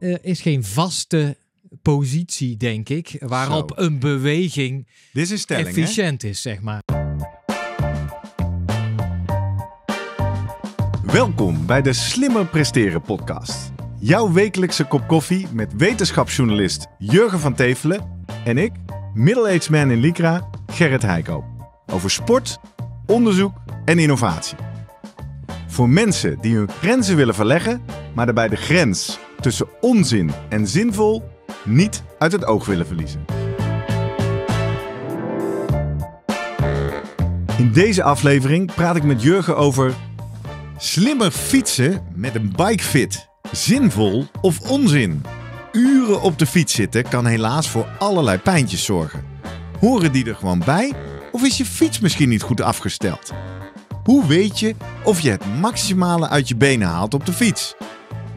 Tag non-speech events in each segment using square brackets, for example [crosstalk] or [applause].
Eh, is geen vaste positie, denk ik, waarop een beweging efficiënt is, zeg maar. Welkom bij de Slimmer Presteren podcast. Jouw wekelijkse kop koffie met wetenschapsjournalist Jurgen van Tevelen en ik, middle-aged man in Lycra, Gerrit Heiko. Over sport, onderzoek en innovatie. Voor mensen die hun grenzen willen verleggen, maar daarbij de grens tussen onzin en zinvol niet uit het oog willen verliezen. In deze aflevering praat ik met Jurgen over slimmer fietsen met een bikefit. Zinvol of onzin? Uren op de fiets zitten kan helaas voor allerlei pijntjes zorgen. Horen die er gewoon bij? Of is je fiets misschien niet goed afgesteld? Hoe weet je of je het maximale uit je benen haalt op de fiets?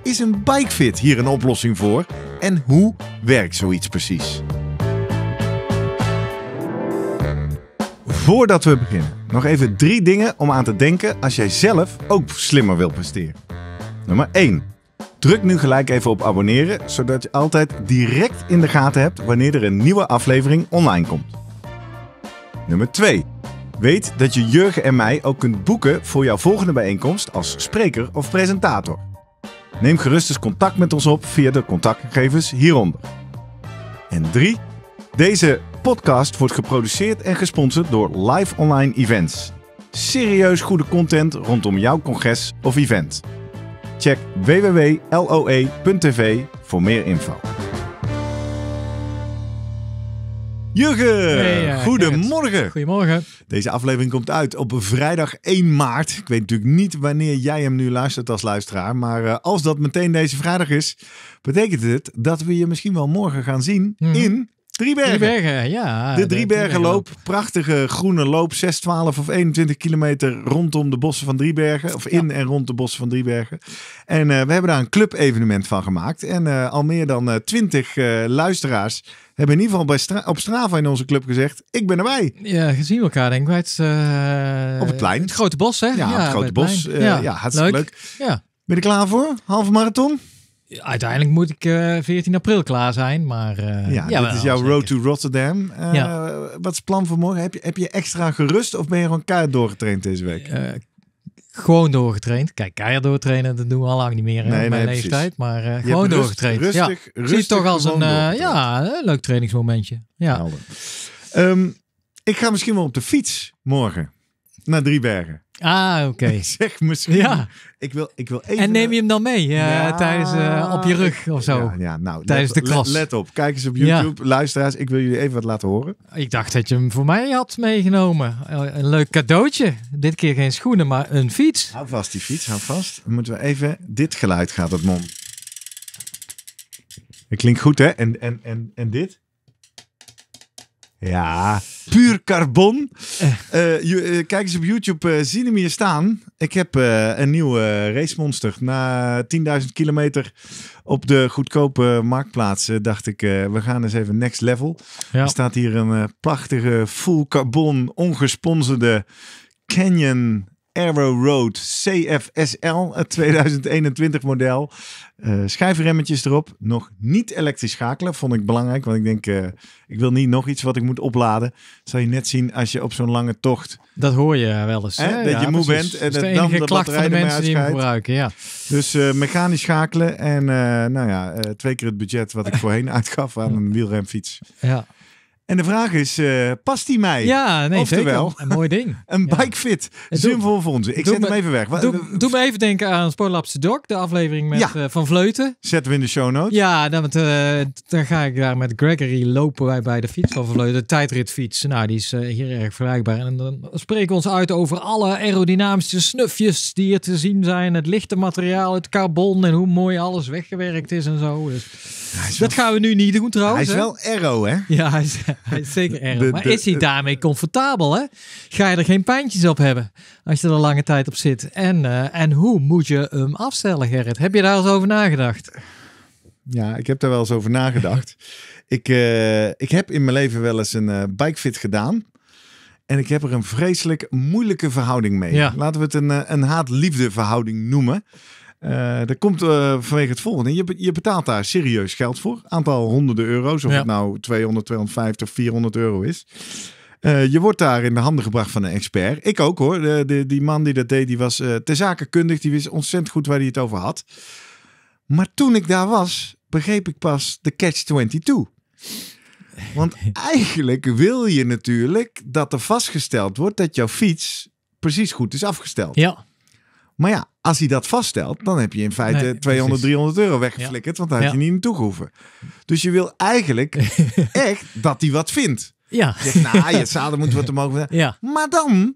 Is een bikefit hier een oplossing voor? En hoe werkt zoiets precies? Voordat we beginnen, nog even drie dingen om aan te denken als jij zelf ook slimmer wil presteren. Nummer 1. Druk nu gelijk even op abonneren, zodat je altijd direct in de gaten hebt wanneer er een nieuwe aflevering online komt. Nummer 2. Weet dat je Jurgen en mij ook kunt boeken voor jouw volgende bijeenkomst als spreker of presentator. Neem gerust eens contact met ons op via de contactgegevens hieronder. En 3. Deze podcast wordt geproduceerd en gesponsord door Live Online Events. Serieus goede content rondom jouw congres of event. Check www.loe.tv voor meer info. Jurgen, eh, goedemorgen. Goedemorgen. Deze aflevering komt uit op vrijdag 1 maart. Ik weet natuurlijk niet wanneer jij hem nu luistert als luisteraar. Maar eh, als dat meteen deze vrijdag is, betekent het dat we je misschien wel morgen gaan zien mhm. in Driebergen. ja. De Driebergenloop. Prachtige groene loop. 6, 12 of 21 kilometer rondom de bossen van Driebergen. Of in en rond de bossen van Driebergen. En eh, we hebben daar een club-evenement van gemaakt. En eh, al meer dan uh, eh, 20 luisteraars hebben in ieder geval bij op Strava in onze club gezegd: Ik ben erbij. Ja, gezien elkaar, denk ik. Bij het, op het plein. Het grote bos, hè? Ja, het grote bos. ja. ja, hartstikke leuk. Ja. Ben je er klaar voor? Halve marathon? Uiteindelijk moet ik uh, eh, 14 april klaar zijn, maar... Eh, ja, dit is jouw road to Rotterdam. Eh, wat is het plan voor morgen? Heb je, heb je extra gerust of ben je gewoon keihard doorgetraind deze week? gewoon doorgetraind. Kijk, keihard doortrainen, dat doen we al lang niet meer in mijn leeftijd. Maar gewoon doorgetraind. Rustig, ja. rustig, rustig het toch als een ja, leuk trainingsmomentje. Ja. Ehm, ik ga misschien wel op de fiets morgen naar Driebergen. Ah, oké. [laughs] zeg misschien. Ja. Ik wil, ik wil even... En neem je hem dan mee eh, tijdens, eh, op je rug of zo? Ja, ja nou, tijdens let, de klas. Let, op, kijk eens op YouTube, ja. luisteraars. Ik wil jullie even wat laten horen. Ik dacht dat je hem voor mij had meegenomen. Eh, een leuk cadeautje. Dit keer geen schoenen, maar een fiets. Hou vast die fiets, hou vast. Dan moeten we even... Dit geluid gaat het mom. Het klinkt goed, hè? En, en, en, en dit? Ja, puur carbon. Eh. Eh, eh, kijk eens op YouTube, zien hem hier staan. Ik heb een nieuwe racemonster Na 10.000 kilometer op de goedkope marktplaats dacht ik, we gaan eens even next level. Er staat hier een prachtige full carbon ongesponsorde Canyon Arrow Road CFSL, het 2021 model. Uh, schijfremmetjes erop. Nog niet elektrisch schakelen, vond ik belangrijk. Want ik denk, eh, ik wil niet nog iets wat ik moet opladen. zal je net zien als je op zo'n lange tocht... Dat hoor je wel eens. Hè? dat je moe bent en dat, dan de batterij mensen die gebruiken, ja. Dus eh, mechanisch schakelen en nou ja, twee keer het budget wat ik [laughs] voorheen uitgaf aan een wielremfiets Ja. En de vraag is, eh, past die mij? Ja, nee, zeker. Een [laughs] mooi ding. een ja. bikefit. Zinvol ons. Ik zet hem even weg. Doe, eh, me even denken aan Sportlabse Doc, de aflevering met eh, Van Vleuten. Zetten we in de show notes. Ja, dan, ga ik daar met Gregory lopen wij bij de fiets van Vleuten. De tijdritfiets. Nou, die is hier erg vergelijkbaar. En dan spreken we ons uit over alle aerodynamische snufjes die er te zien zijn. Het lichte materiaal, het carbon en hoe mooi alles weggewerkt is en zo. Dus... Dat gaan we nu niet doen trouwens. Hij is wel erro, hè? Ja, hij is, hij is zeker erro. maar is hij daarmee comfortabel, hè? Ga je er geen pijntjes op hebben als je er lange tijd op zit? En, eh, en hoe moet je hem afstellen, Gerrit? Heb je daar eens over nagedacht? Ja, ik heb daar wel eens over nagedacht. [laughs] ik, eh, ik heb in mijn leven wel eens een uh, bikefit gedaan. En ik heb er een vreselijk moeilijke verhouding mee. Laten we het een, een haat-liefde verhouding noemen. Uh, dat komt eh, vanwege het volgende. Je, je, betaalt daar serieus geld voor. Aantal honderden euro's. Of het nou 200, 250, 400 euro is. Eh, je wordt daar in de handen gebracht van een expert. Ik ook hoor. De, de, die man die dat deed, die was ter zakenkundig. Die wist ontzettend goed waar hij het over had. Maar toen ik daar was, begreep ik pas de catch-22. Want [laughs] eigenlijk wil je natuurlijk dat er vastgesteld wordt dat jouw fiets precies goed is afgesteld. Ja. Maar ja, als hij dat vaststelt, dan heb je in feite 200, 300 euro weggeflikkerd, want daar had je niet naartoe gehoeven. Dus je wil eigenlijk [laughs] echt dat hij wat vindt. Ja. Je zegt, nou, je [laughs] zaden moet wat te mogen zijn. Ja. Maar dan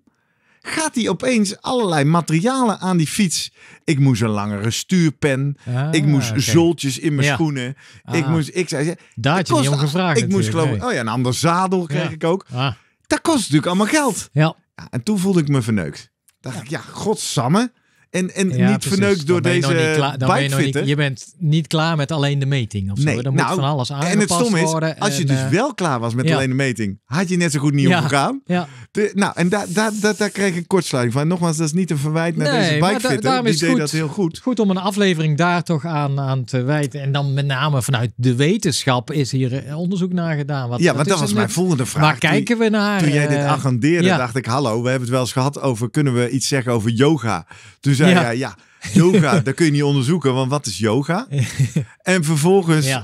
gaat hij opeens allerlei materialen aan die fiets. Ik moest een langere stuurpen. Ah, ik moest okay. in mijn schoenen. Ah. Ik moest, ik zei, Daar had je niet om gevraagd Ik moest geloof oh ja, een ander zadel kreeg ik ook. Ah. Dat kost natuurlijk allemaal geld. Ja. ja. En toen voelde ik me verneukt. Dacht ik, ja, godsamme. En, en niet verneukt door deze bikefitter. je, bent niet klaar met alleen de meting of zo. dan moet nou, van alles aangepast worden als je dus eh, wel klaar was met alleen de meting, had je net zo goed niet ja, omgegaan. Ja. nou, en daar daar daar kreeg ik kortsluiting van. Nogmaals, dat is niet een verwijt naar deze bikefitter. Da, Die deed goed, dat heel goed. Goed om een aflevering daar toch aan, aan te wijten. En dan met name vanuit de wetenschap is hier eh, onderzoek naar gedaan. Wat, ja, want dat was mijn volgende vraag. Maar kijken we naar? Toen jij dit eh, agendeerde, dacht ik, hallo, we hebben het wel eens gehad over, kunnen we iets zeggen over yoga? Toen zei ja. ja, yoga, dat kun je niet onderzoeken, want wat is yoga? [laughs] en vervolgens eh,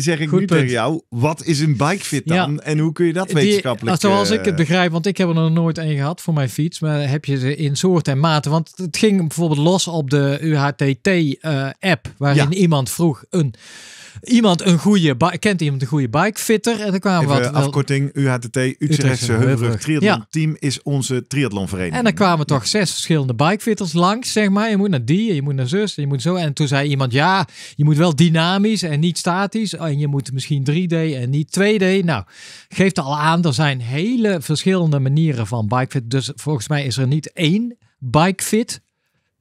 zeg ik Goed nu tegen jou, wat is een bikefit dan? En hoe kun je dat wetenschappelijk... Die, nou, zoals eh, ik het begrijp, want ik heb er nog nooit een gehad voor mijn fiets, maar heb je ze in soort en mate? Want het ging bijvoorbeeld los op de UHTT-app, eh, waarin iemand vroeg een iemand een goede kent iemand een goede bikefitter en dan kwamen Even we afkorting UHTT Utrechtse Heuvelrug Triathlon Team is onze triathlonvereniging. En dan kwamen toch zes verschillende bikefitters langs zeg maar. Je moet naar die, je moet naar zus, je moet zo en toen zei iemand ja, je moet wel dynamisch en niet statisch en je moet misschien 3D en niet 2D. Nou, geeft al aan er zijn hele verschillende manieren van bikefit. Dus volgens mij is er niet één bikefit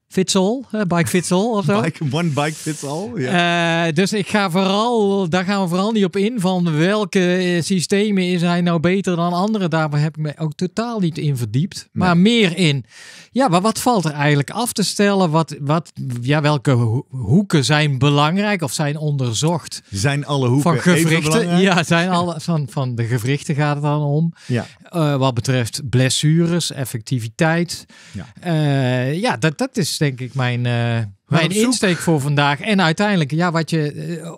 fits all, bike fits all of zo. Bike, one bike fits all. Eh, dus ik ga vooral, daar gaan we vooral niet op in van welke systemen is hij nou beter dan andere. Daar heb ik me ook totaal niet in verdiept. Maar meer in, ja, maar wat valt er eigenlijk af te stellen? Wat, wat, ja, welke hoeken zijn belangrijk of zijn onderzocht? Zijn alle hoeken van gewrichten? ja, zijn alle, van, van de gewrichten gaat het dan om. Ja. Eh, wat betreft blessures, effectiviteit. Ja, eh, ja dat, dat is denk ik mijn, eh, mijn insteek voor vandaag. En uiteindelijk, ja, wat je eh,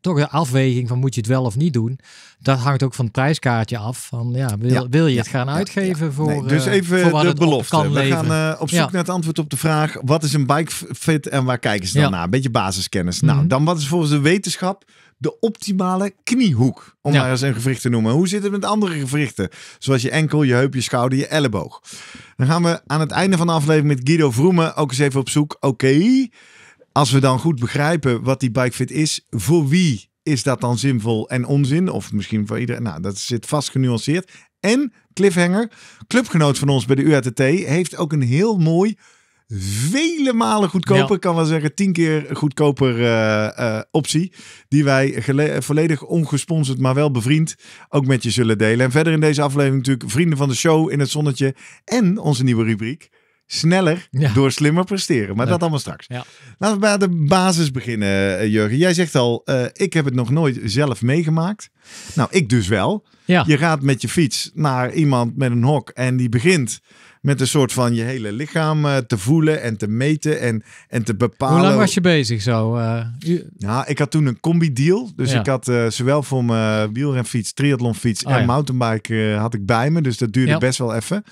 toch de afweging van moet je het wel of niet doen. Dat hangt ook van het prijskaartje af. Van, ja, wil, wil je het gaan uitgeven voor. Eh, dus even uh, voor de belofte. Kan We gaan op zoek naar het antwoord op de vraag: wat is een bike fit en waar kijken ze dan naar? Een beetje basiskennis. Nou, mhm. dan wat is volgens de wetenschap de optimale kniehoek. Om maar eens een gewricht te noemen. Hoe zit het met andere gewrichten? Zoals je enkel, je heup, je schouder, je elleboog. Dan gaan we aan het einde van de aflevering met Guido Vroemen ook eens even op zoek. Oké, als we dan goed begrijpen wat die bikefit is, voor wie is dat dan zinvol en onzin? Of misschien voor iedereen. Nou, dat zit vast genuanceerd. En cliffhanger, clubgenoot van ons bij de UATT, heeft ook een heel mooi vele malen goedkoper. Ja. kan wel zeggen tien keer goedkoper eh, eh, optie. Die wij volledig ongesponsord, maar wel bevriend ook met je zullen delen. En verder in deze aflevering natuurlijk vrienden van de show in het zonnetje. En onze nieuwe rubriek. Sneller door slimmer presteren. Maar dat allemaal straks. Laten we bij de basis beginnen, eh, Jurgen. Jij zegt al, ik heb het nog nooit zelf meegemaakt. Nou, ik dus wel. Je gaat met je fiets naar iemand met een hok en die begint met een soort van je hele lichaam eh, te voelen en te meten en, en te bepalen. Hoe lang was je bezig zo? Uh, Nou, ik had toen een combi-deal. Dus ik had eh, zowel voor mijn wielrenfiets, triathlonfiets en oh mountainbike had ik bij me. Dus dat duurde best wel even.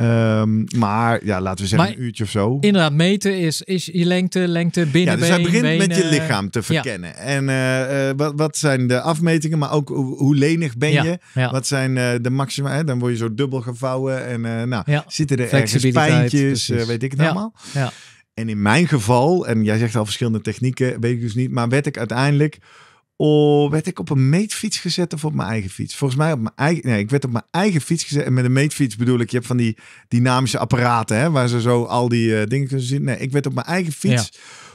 Ehm, maar ja, laten we zeggen een uurtje of zo. Inderdaad, meten is, is je lengte, lengte, binnen. Ja, dus hij begint met je lichaam te verkennen. En eh, eh, wat, wat zijn de afmetingen, maar ook hoe, lenig ben je? Wat zijn eh, de maxima? Hè? Dan word je zo dubbel gevouwen. En nou, zitten er ergens pijntjes, weet ik het allemaal. En in mijn geval, en jij zegt al verschillende technieken, weet ik dus niet. Maar werd ik uiteindelijk Oh, werd ik op een meetfiets gezet of op mijn eigen fiets? Volgens mij op mijn eigen. Nee, ik werd op mijn eigen fiets gezet. En met een meetfiets bedoel ik, je hebt van die dynamische apparaten, hè, waar ze zo al die eh, dingen kunnen zien. Nee, ik werd op mijn eigen fiets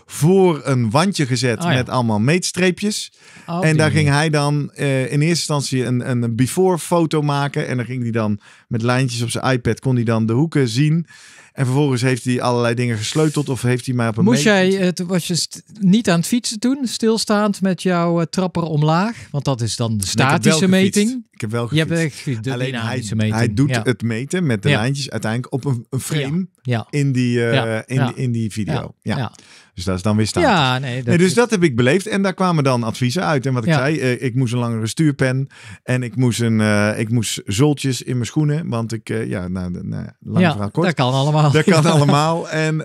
voor een wandje gezet oh met allemaal meetstreepjes. Oh, en daar ging hij dan eh, in eerste instantie een, een before foto maken. En dan ging hij dan met lijntjes op zijn iPad, kon hij dan de hoeken zien. En vervolgens heeft hij allerlei dingen gesleuteld of heeft hij maar op een Moest jij, uh, was je niet aan het fietsen toen, stilstaand met jouw eh, trapper omlaag? Want dat is dan de statische meting. Ik heb wel gefietst. Je hebt de Alleen hij, meting. hij doet het meten met de lijntjes uiteindelijk op een, een frame In, die, eh, in, in, die video. Ja. Dus dat is dan weer staan. Ja, nee, dus dat heb ik beleefd. En daar kwamen dan adviezen uit. En wat ik zei, eh, ik moest een langere stuurpen. En ik moest, een, eh, ik moest zoltjes in mijn schoenen. Want ik, uh, ja, nou, nou lang kort. Dat kan allemaal. Dat kan [laughs] allemaal. En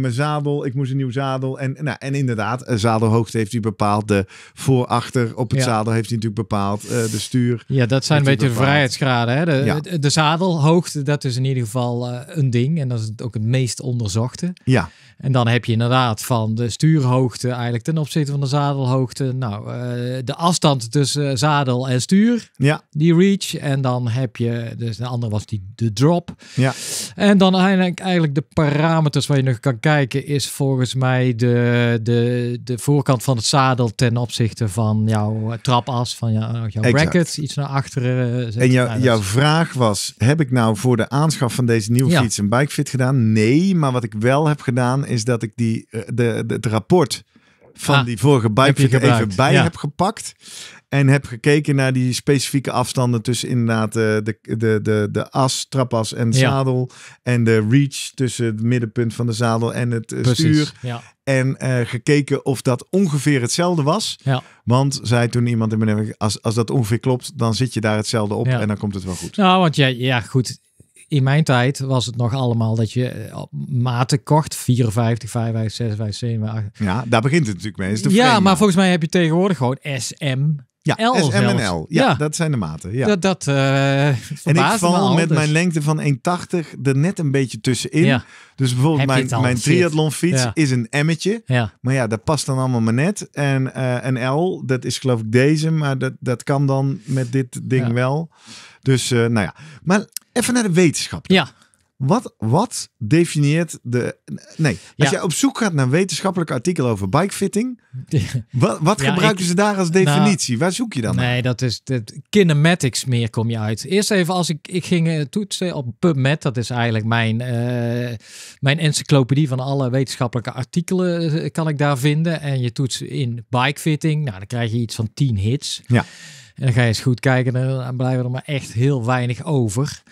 mijn zadel, ik moest een nieuw zadel. En, nou, en inderdaad, zadelhoogte heeft hij bepaald. De voorachter op het zadel heeft hij natuurlijk bepaald. de stuur. Ja, dat zijn een beetje vrijheidsgraden. Hè? De, de, de, zadelhoogte, dat is in ieder geval een ding. En dat is ook het meest onderzochte. Ja. En dan heb je inderdaad van de stuurhoogte eigenlijk ten opzichte van de zadelhoogte. Nou, eh, de afstand tussen eh, zadel en stuur, ja. die reach. En dan heb je, dus de andere was die de drop. Ja. En dan eigenlijk, eigenlijk de parameters waar je nog kan kijken is volgens mij de, de, de voorkant van het zadel ten opzichte van jouw trapas, van jouw, jouw bracket, iets naar achteren. Eh, en nou, jouw vraag was, heb ik nou voor de aanschaf van deze nieuwe fiets een bikefit gedaan? Nee, maar wat ik wel heb gedaan is dat ik die de, het rapport van ah, die vorige bike even bij heb gepakt. En heb gekeken naar die specifieke afstanden tussen inderdaad eh, de, de, de, de as, trapas en zadel. En de reach tussen het middenpunt van de zadel en het eh, stuur. En eh, gekeken of dat ongeveer hetzelfde was. Want zei toen iemand in mijn als, als dat ongeveer klopt, dan zit je daar hetzelfde op en dan komt het wel goed. Nou, want jij, ja goed, in mijn tijd was het nog allemaal dat je eh, maten kocht. 54, 55, 56, 57, Ja, daar begint het natuurlijk mee. Is de ja, maar nou. volgens mij heb je tegenwoordig gewoon SM. Ja, L SM en L. Ja, dat zijn de maten. Ja. Dat, dat eh, en ik val met mijn lengte van 1,80 er net een beetje tussenin. Ja. Dus bijvoorbeeld mijn, mijn triathlonfiets is een M'tje. Maar ja, dat past dan allemaal maar net. En eh, een L, dat is geloof ik deze. Maar dat, dat kan dan met dit ding wel. Dus eh, nou ja, maar even naar de wetenschap. Ja. Wat, wat definieert de. Nee, als jij op zoek gaat naar wetenschappelijk artikel over bikefitting, wat, wat gebruiken ze daar als nou, definitie? Waar zoek je dan? Nee, dat is de kinematics meer kom je uit. Eerst even als ik, ik ging eh, toetsen op PubMed, dat is eigenlijk mijn, eh, mijn encyclopedie van alle wetenschappelijke artikelen, eh, kan ik daar vinden. En je toets in bikefitting, nou dan krijg je iets van 10 hits. Ja. En dan ga je eens goed kijken, dan blijven er maar echt heel weinig over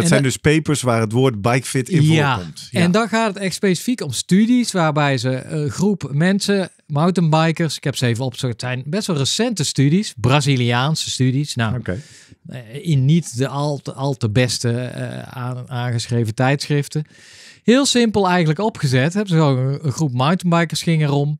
dat zijn dus papers waar het woord bikefit in voorkomt. Ja, en dan gaat het echt specifiek om studies waarbij ze een eh, groep mensen, mountainbikers, ik heb ze even opgezocht, zijn best wel recente studies, Braziliaanse studies. Nou, eh, in niet de al te, al te beste eh, aangeschreven tijdschriften. Heel simpel eigenlijk opgezet. Hebben ze een groep mountainbikers gingen erom.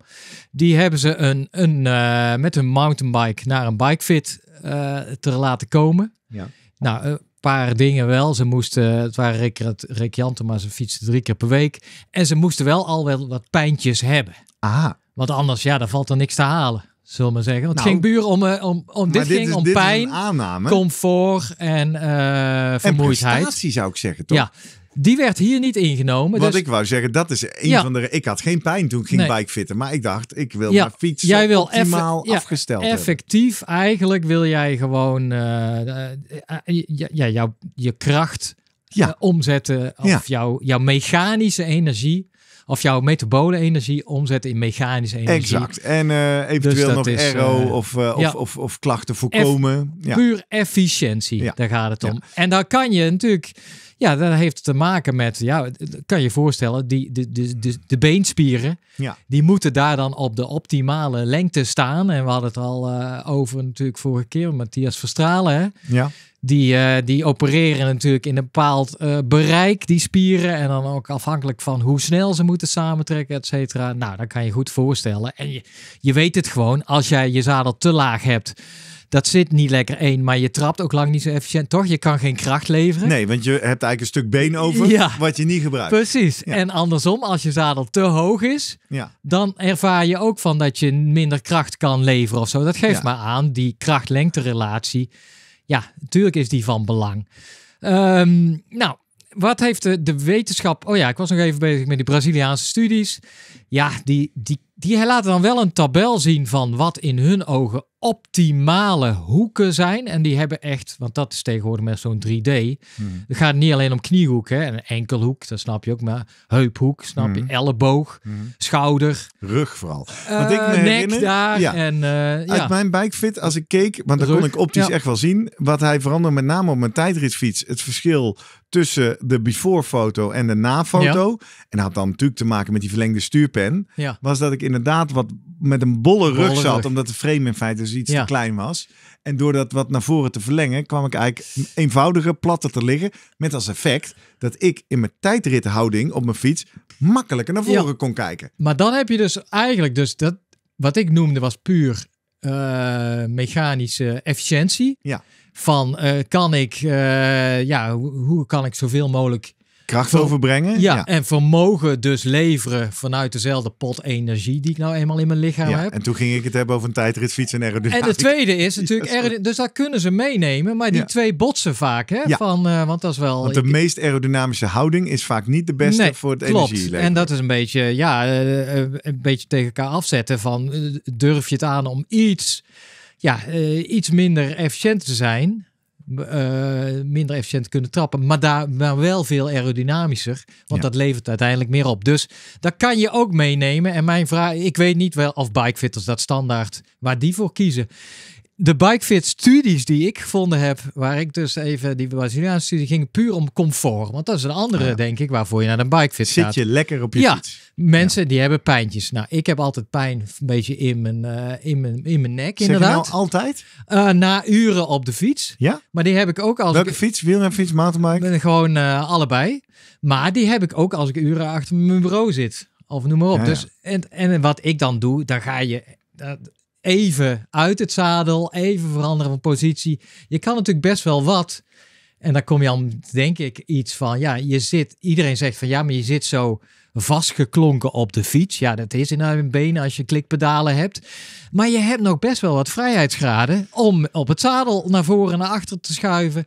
Die hebben ze een, een, uh, met een mountainbike naar een bikefit uh, te laten komen. Ja. Nou, paar dingen wel. Ze moesten, het waren recreanten, maar ze fietsten drie keer per week. En ze moesten wel al wel wat pijntjes hebben. Ah. Want anders, ja, daar valt er niks te halen, zullen we maar zeggen. Want het nou, ging buur eh, om, om, om dit, ging om pijn, comfort en uh, vermoeidheid. En zou ik zeggen, toch? Ja. Die werd hier niet ingenomen. Wat dus- ik wou zeggen, dat is een van de. Ik had geen pijn toen ik ging nee. bikefitten, maar ik dacht, ik wil ja. mijn fiets jij wil optimaal afgesteld ja, Effectief, eigenlijk wil jij gewoon eh, eh, eh, ja, jouw, je kracht omzetten of jouw, jouw mechanische energie of jouw metabole energie omzetten in mechanische energie. Exact. En dus eventueel nog is, of, of, of, klachten voorkomen. ja. Puur efficiëntie, daar gaat het om. En daar kan je natuurlijk ja, dat heeft te maken met, ja, kan je voorstellen, die, de, de, de, de beenspieren, ja. die moeten daar dan op de optimale lengte staan. En we hadden het al eh, over natuurlijk vorige keer, Matthias Verstralen. Hè? Ja die, eh, die opereren natuurlijk in een bepaald eh, bereik, die spieren. En dan ook afhankelijk van hoe snel ze moeten samentrekken, et cetera. Nou, dat kan je goed voorstellen. En je, je weet het gewoon, als jij je zadel te laag hebt, dat zit niet lekker één, maar je trapt ook lang niet zo efficiënt, toch? Je kan geen kracht leveren. Nee, want je hebt eigenlijk een stuk been over wat je niet gebruikt. Precies. En andersom, als je zadel te hoog is, dan ervaar je ook van dat je minder kracht kan leveren of zo. Dat geeft maar aan die kracht-lengte relatie ja, natuurlijk is die van belang. Ehm, nou, wat heeft de, de, wetenschap. Oh ja, ik was nog even bezig met die Braziliaanse studies. Ja, die, die die laten dan wel een tabel zien van wat in hun ogen optimale hoeken zijn. En die hebben echt, want dat is tegenwoordig met zo'n 3D. Mm. Het gaat niet alleen om kniehoek, en enkelhoek, dat snap je ook, maar heuphoek, snap je, hmm. elleboog, hmm. schouder. Rug vooral. Uh, ik daar. Ja. En, eh, Uit mijn bikefit, als ik keek, want dan kon ik optisch echt wel zien, wat hij veranderde met name op mijn tijdritfiets. Het verschil tussen de before-foto en de na-foto. En dat had dan natuurlijk te maken met die verlengde stuurpen. Was dat ik inderdaad wat met een bolle rug zat, omdat de frame in feite dus iets te klein was. En door dat wat naar voren te verlengen, kwam ik eigenlijk eenvoudiger, platter te liggen. Met als effect dat ik in mijn tijdrithouding op mijn fiets makkelijker naar voren kon kijken. Maar dan heb je dus eigenlijk, dus dat, wat ik noemde was puur eh, mechanische efficiëntie. Ja. Van eh, kan ik, eh, ja, hoe, kan ik zoveel mogelijk Kracht overbrengen. Ja, en vermogen dus leveren vanuit dezelfde pot energie die ik nou eenmaal in mijn lichaam ja, heb. En toen ging ik het hebben over een tijdritfiets en aerodynamica. En de tweede is [laughs] natuurlijk, dus daar kunnen ze meenemen, maar die twee botsen vaak. Hè, van, eh, want dat is wel... Want de meest aerodynamische houding is vaak niet de beste voor het klopt. En dat is een beetje, ja, eh, eh, een beetje tegen elkaar afzetten van durf je het aan om iets, ja, iets minder efficiënt te zijn... Eh, minder efficiënt kunnen trappen. Maar, daar, maar wel veel aerodynamischer. Want dat levert uiteindelijk meer op. Dus dat kan je ook meenemen. En mijn vraag, ik weet niet wel of bikefitters dat standaard, waar die voor kiezen de bikefit studies die ik gevonden heb, waar ik dus even die Braziliaanse studie ging, puur om comfort. Want dat is een andere, denk ik, waarvoor je naar een bikefit Zit gaat. Zit je lekker op je ja, fiets. Mensen die hebben pijntjes. Nou, ik heb altijd pijn een beetje in mijn, eh, in mijn, in mijn nek, zeg nou inderdaad. Nou altijd? Eh, na uren op de fiets. Ja? Maar die heb ik ook als... Welke ik, fiets? Wielrenfiets, mountainbike? Eh, gewoon allebei. Maar die heb ik ook als ik uren achter mijn bureau zit. Of noem maar op. dus, en, en wat ik dan doe, daar ga je even uit het zadel, even veranderen van positie. Je kan natuurlijk best wel wat. En daar kom je dan, denk ik, iets van, ja, je zit, iedereen zegt van ja, maar je zit zo vastgeklonken op de fiets. Ja, dat is in een benen als je klikpedalen hebt. Maar je hebt nog best wel wat vrijheidsgraden om op het zadel naar voren en naar achter te schuiven.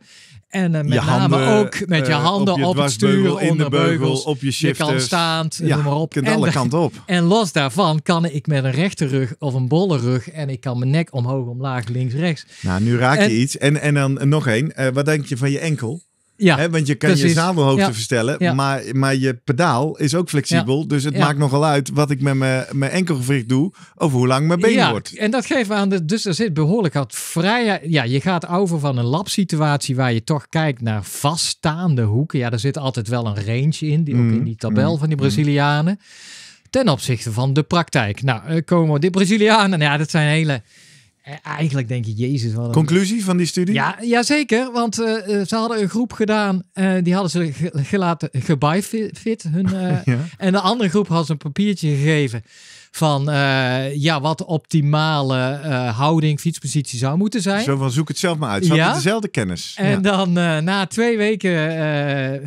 En eh, met je name handen, ook met je eh, handen op, het stuur, in de beugel, op je shifters. Je kan staand, ja, noem maar op. Kunt en, alle kanten op. [laughs] En los daarvan kan ik met een rechte rug of een bolle rug en ik kan mijn nek omhoog, omlaag, links, rechts. Nou, nu raak je iets. En, en dan nog één. Eh, wat denk je van je enkel? Ja, want je kan je zadelhoogte verstellen, Maar, maar je pedaal is ook flexibel. Dus het maakt nogal uit wat ik met mijn enkelgewricht doe, over hoe lang mijn been wordt. En dat geeft aan, dus er zit behoorlijk wat vrijheid. Ja, je gaat over van een labsituatie waar je toch kijkt naar vaststaande hoeken. Ja, er zit altijd wel een range in, die, ook in mm, die tabel mm, van die mm. Brazilianen. Ten opzichte van de praktijk. Nou, komen eh, die Brazilianen, ja, dat zijn hele eh, eigenlijk denk ik, jezus. Wat een... Conclusie van die studie? Ja, zeker. Want eh, eh, ze hadden een groep gedaan, die hadden ze gelaten gebyfit. Hun, [laughs] En de andere groep had ze een papiertje gegeven van ja, wat de optimale houding, fietspositie zou moeten zijn. Zo van zoek het zelf maar uit. Ze ja. dezelfde kennis. En dan na twee weken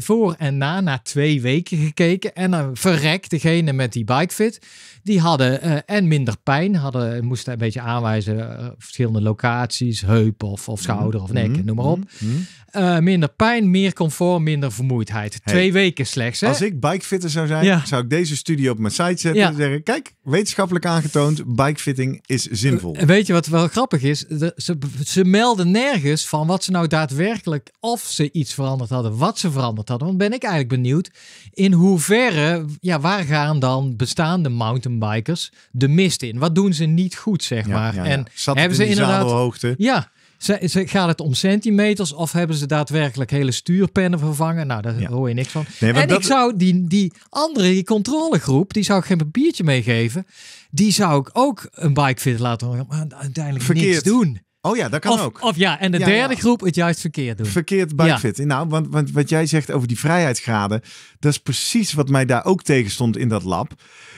voor en na, na twee weken gekeken en dan verrekt degene met die bikefit. Die hadden eh, en minder pijn, hadden, moesten een beetje aanwijzen eh, verschillende locaties, heup of, of mhm. schouder of nek, mhm. noem maar op. Mhm. Eh, minder pijn, meer comfort, minder vermoeidheid. Twee weken slechts. Hè? Als ik bikefitter zou zijn, zou ik deze studie op mijn site zetten en zeggen, kijk, wetenschappelijk aangetoond, bikefitting is zinvol. Weet je wat wel grappig is? ze, ze melden nergens van wat ze nou daadwerkelijk, of ze iets veranderd hadden, wat ze veranderd hadden. Want ben ik eigenlijk benieuwd in hoeverre, ja, waar gaan dan bestaande mountain Bikers de mist in. Wat doen ze niet goed, zeg maar? en hebben ze in inderdaad. Hoogte? Ja. Ze, ze, gaat het om centimeters of hebben ze daadwerkelijk hele stuurpennen vervangen? Nou, daar hoor je niks van. Nee, en ik zou die, die andere, die controlegroep, die zou ik geen papiertje meegeven. Die zou ik ook een bikefit laten doen. maar uiteindelijk Verkeerd. niks doen. Oh ja, dat kan ook. Of ja, en de derde groep het juist verkeerd doen. Verkeerd buikfit. Ja. Nou, want, wat jij zegt over die vrijheidsgraden, dat is precies wat mij daar ook tegen stond in dat lab.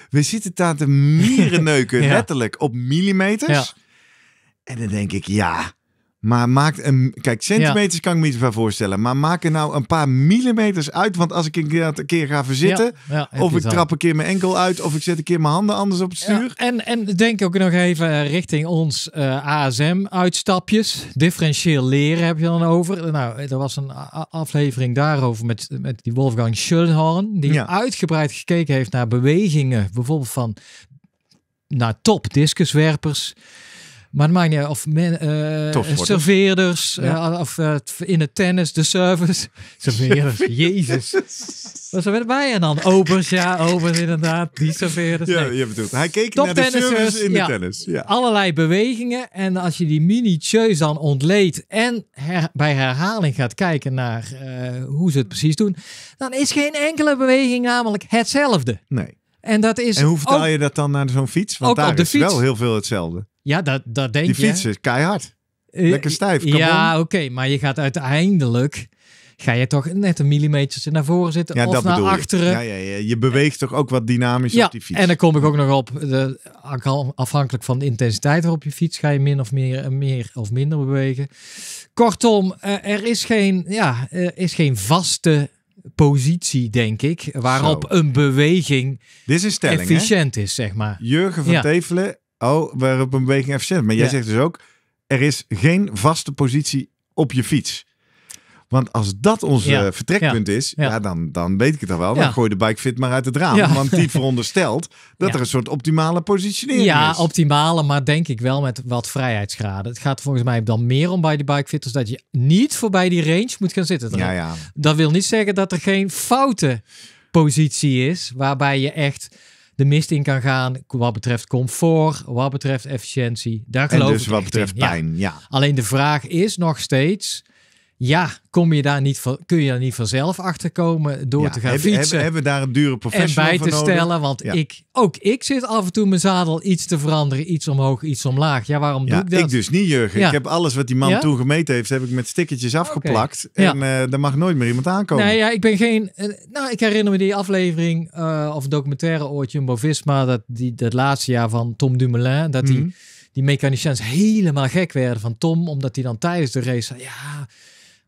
We zitten daar te mierenneuken, neuken [laughs] letterlijk op millimeters. En dan denk ik, ja, maar maakt een. Kijk, centimeters kan ik me niet van voorstellen. Maar maak er nou een paar millimeters uit. Want als ik een keer ga verzitten. of ik trap een keer mijn enkel uit. Of ik zet een keer mijn handen anders op het stuur. en, en denk ook nog even eh, richting ons uh, eh, ASM-uitstapjes. Differentieel leren heb je dan over. Nou, er was een aflevering daarover met, met die Wolfgang Schulhorn. Die uitgebreid gekeken heeft naar bewegingen. Bijvoorbeeld van. Naar top discuswerpers. Maar het of men, eh, serveerders, ja. Eh, of eh, in het tennis, de service. [laughs] Serveerders, jezus. Wat zijn wij en dan? Opers, ja, opers inderdaad, die serveerders. Ja, je bedoelt. Hij keek naar de service in de tennis. Ja. Allerlei bewegingen en als je die mini-cheus dan ontleedt en bij herhaling gaat kijken naar hoe ze het precies doen, dan is geen enkele beweging namelijk hetzelfde. Nee. En, dat is en hoe vertaal je dat dan naar zo'n fiets? Want daar is wel heel veel hetzelfde. Ja, dat, dat denk je. Die fiets is keihard. Eh, Lekker stijf. Ja, oké. maar je gaat uiteindelijk ga je toch net een millimeter naar voren zitten ja, of naar achteren. Ja, ja, ja, je beweegt toch ook wat dynamisch op die fiets. En dan kom ik ook nog op, de, afhankelijk van de intensiteit waarop je fiets, ga je min of meer, eh, meer of minder bewegen. Kortom, eh, er is geen, ja, er is geen vaste positie, denk ik, waarop een beweging efficiënt is, zeg maar. Jurgen van Tevelen Oh, we hebben een beweging efficiënt. Maar jij zegt dus ook, er is geen vaste positie op je fiets. Want als dat ons eh, vertrekpunt is, ja. dan, dan weet ik het al wel. Dan gooi de bike fit maar uit het raam. Want die veronderstelt [laughs] dat er een soort optimale positionering is. Ja, optimale, maar denk ik wel met wat vrijheidsgraden. Het gaat volgens mij dan meer om bij die bike dus dat je niet voorbij die range moet gaan zitten. Dat wil niet zeggen dat er geen foute positie is waarbij je echt de mist in kan gaan wat betreft comfort, wat betreft efficiëntie. Daar geloof en dus wat betreft pijn, ja. Alleen de vraag is nog steeds, ja, kom je daar niet van, kun je daar niet vanzelf achter komen door te gaan fietsen. Hebben, we daar een dure professional En bij te stellen, want ik, ook ik zit af en toe mijn zadel iets te veranderen. Iets omhoog, iets omlaag. Ja, waarom ja, doe ik dat? Ik dus niet, Jurgen. Ik heb alles wat die man toen gemeten heeft, heb ik met stickertjes afgeplakt. En uh, daar mag nooit meer iemand aankomen. Nee, ja, ik ben geen... Eh, nou, ik herinner me die aflevering eh, of documentaire oortje Jumbo-Visma. Dat, die, dat laatste jaar van Tom Dumoulin. Dat die, mhm. die mechaniciens helemaal gek werden van Tom. Omdat hij dan tijdens de race zei, ja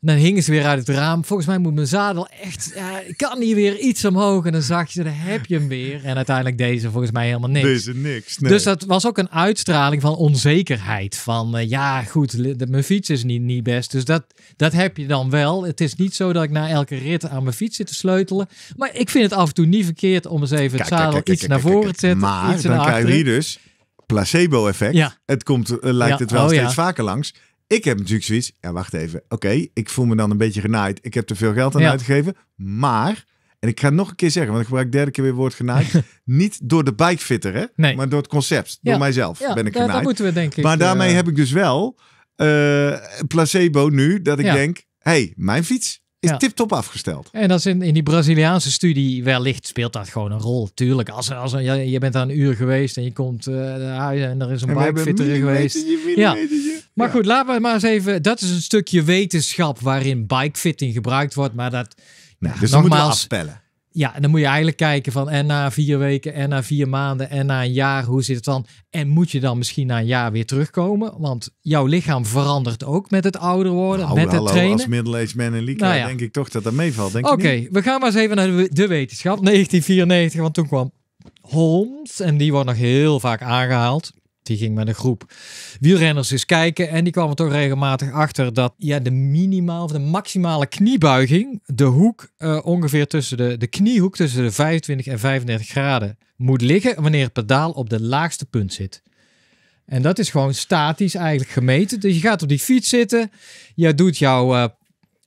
dan hingen ze weer uit het raam. Volgens mij moet mijn zadel echt... ik kan hier weer iets omhoog. En dan zag je, dan heb je hem weer. En uiteindelijk deze volgens mij helemaal niks. Deze niks, Dus dat was ook een uitstraling van onzekerheid. Van, eh, ja, goed, mijn fiets is niet, niet best. Dus dat, dat heb je dan wel. Het is niet zo dat ik na elke rit aan mijn fiets zit te sleutelen. Maar ik vind het af en toe niet verkeerd om eens even het zadel iets naar voren te zetten. Maar iets dan krijg je hier dus placebo-effect. Ja. Het komt, eh, lijkt het wel oh, steeds vaker langs. Ik heb natuurlijk zoiets, ja wacht even, oké, ik voel me dan een beetje genaaid. Ik heb te veel geld aan uitgegeven, maar... En ik ga nog een keer zeggen, want ik gebruik derde keer weer woord genaaid. [laughs] niet door de bikefitter, hè? Nee. maar door het concept. Door mijzelf ben ik genaaid. Dat moeten we denk ik. Maar daarmee eh, heb ik dus wel uh, placebo nu, dat ik denk, hey, mijn fiets is tip-top afgesteld. En dat is in, in die Braziliaanse studie wellicht speelt dat gewoon een rol. Tuurlijk, als, als je, bent aan een uur geweest en je komt eh, en er is een bikefitter geweest. Ja. Maar goed, laten we maar eens even. Dat is een stukje wetenschap waarin bikefitting gebruikt wordt. Maar dat. Nou, dus nogmaals, afspellen. Ja, en dan moet je eigenlijk kijken van en na vier weken, en na vier maanden, en na een jaar, hoe zit het dan? En moet je dan misschien na een jaar weer terugkomen? Want jouw lichaam verandert ook met het ouder worden, nou, met hallo, het trainen. Als middle-aged man in Lika nou denk ik toch dat dat meevalt. Oké, we gaan maar eens even naar de wetenschap. 1994, [laughs] want toen kwam Holmes en die wordt nog heel vaak aangehaald. Die ging met een groep wielrenners eens dus kijken. En die kwamen toch regelmatig achter dat ja, de minimaal of de maximale kniebuiging, de hoek eh, ongeveer tussen de, de kniehoek tussen de 25 en 35 graden moet liggen wanneer het pedaal op de laagste punt zit. En dat is gewoon statisch eigenlijk gemeten. Dus je gaat op die fiets zitten, je doet jouw eh,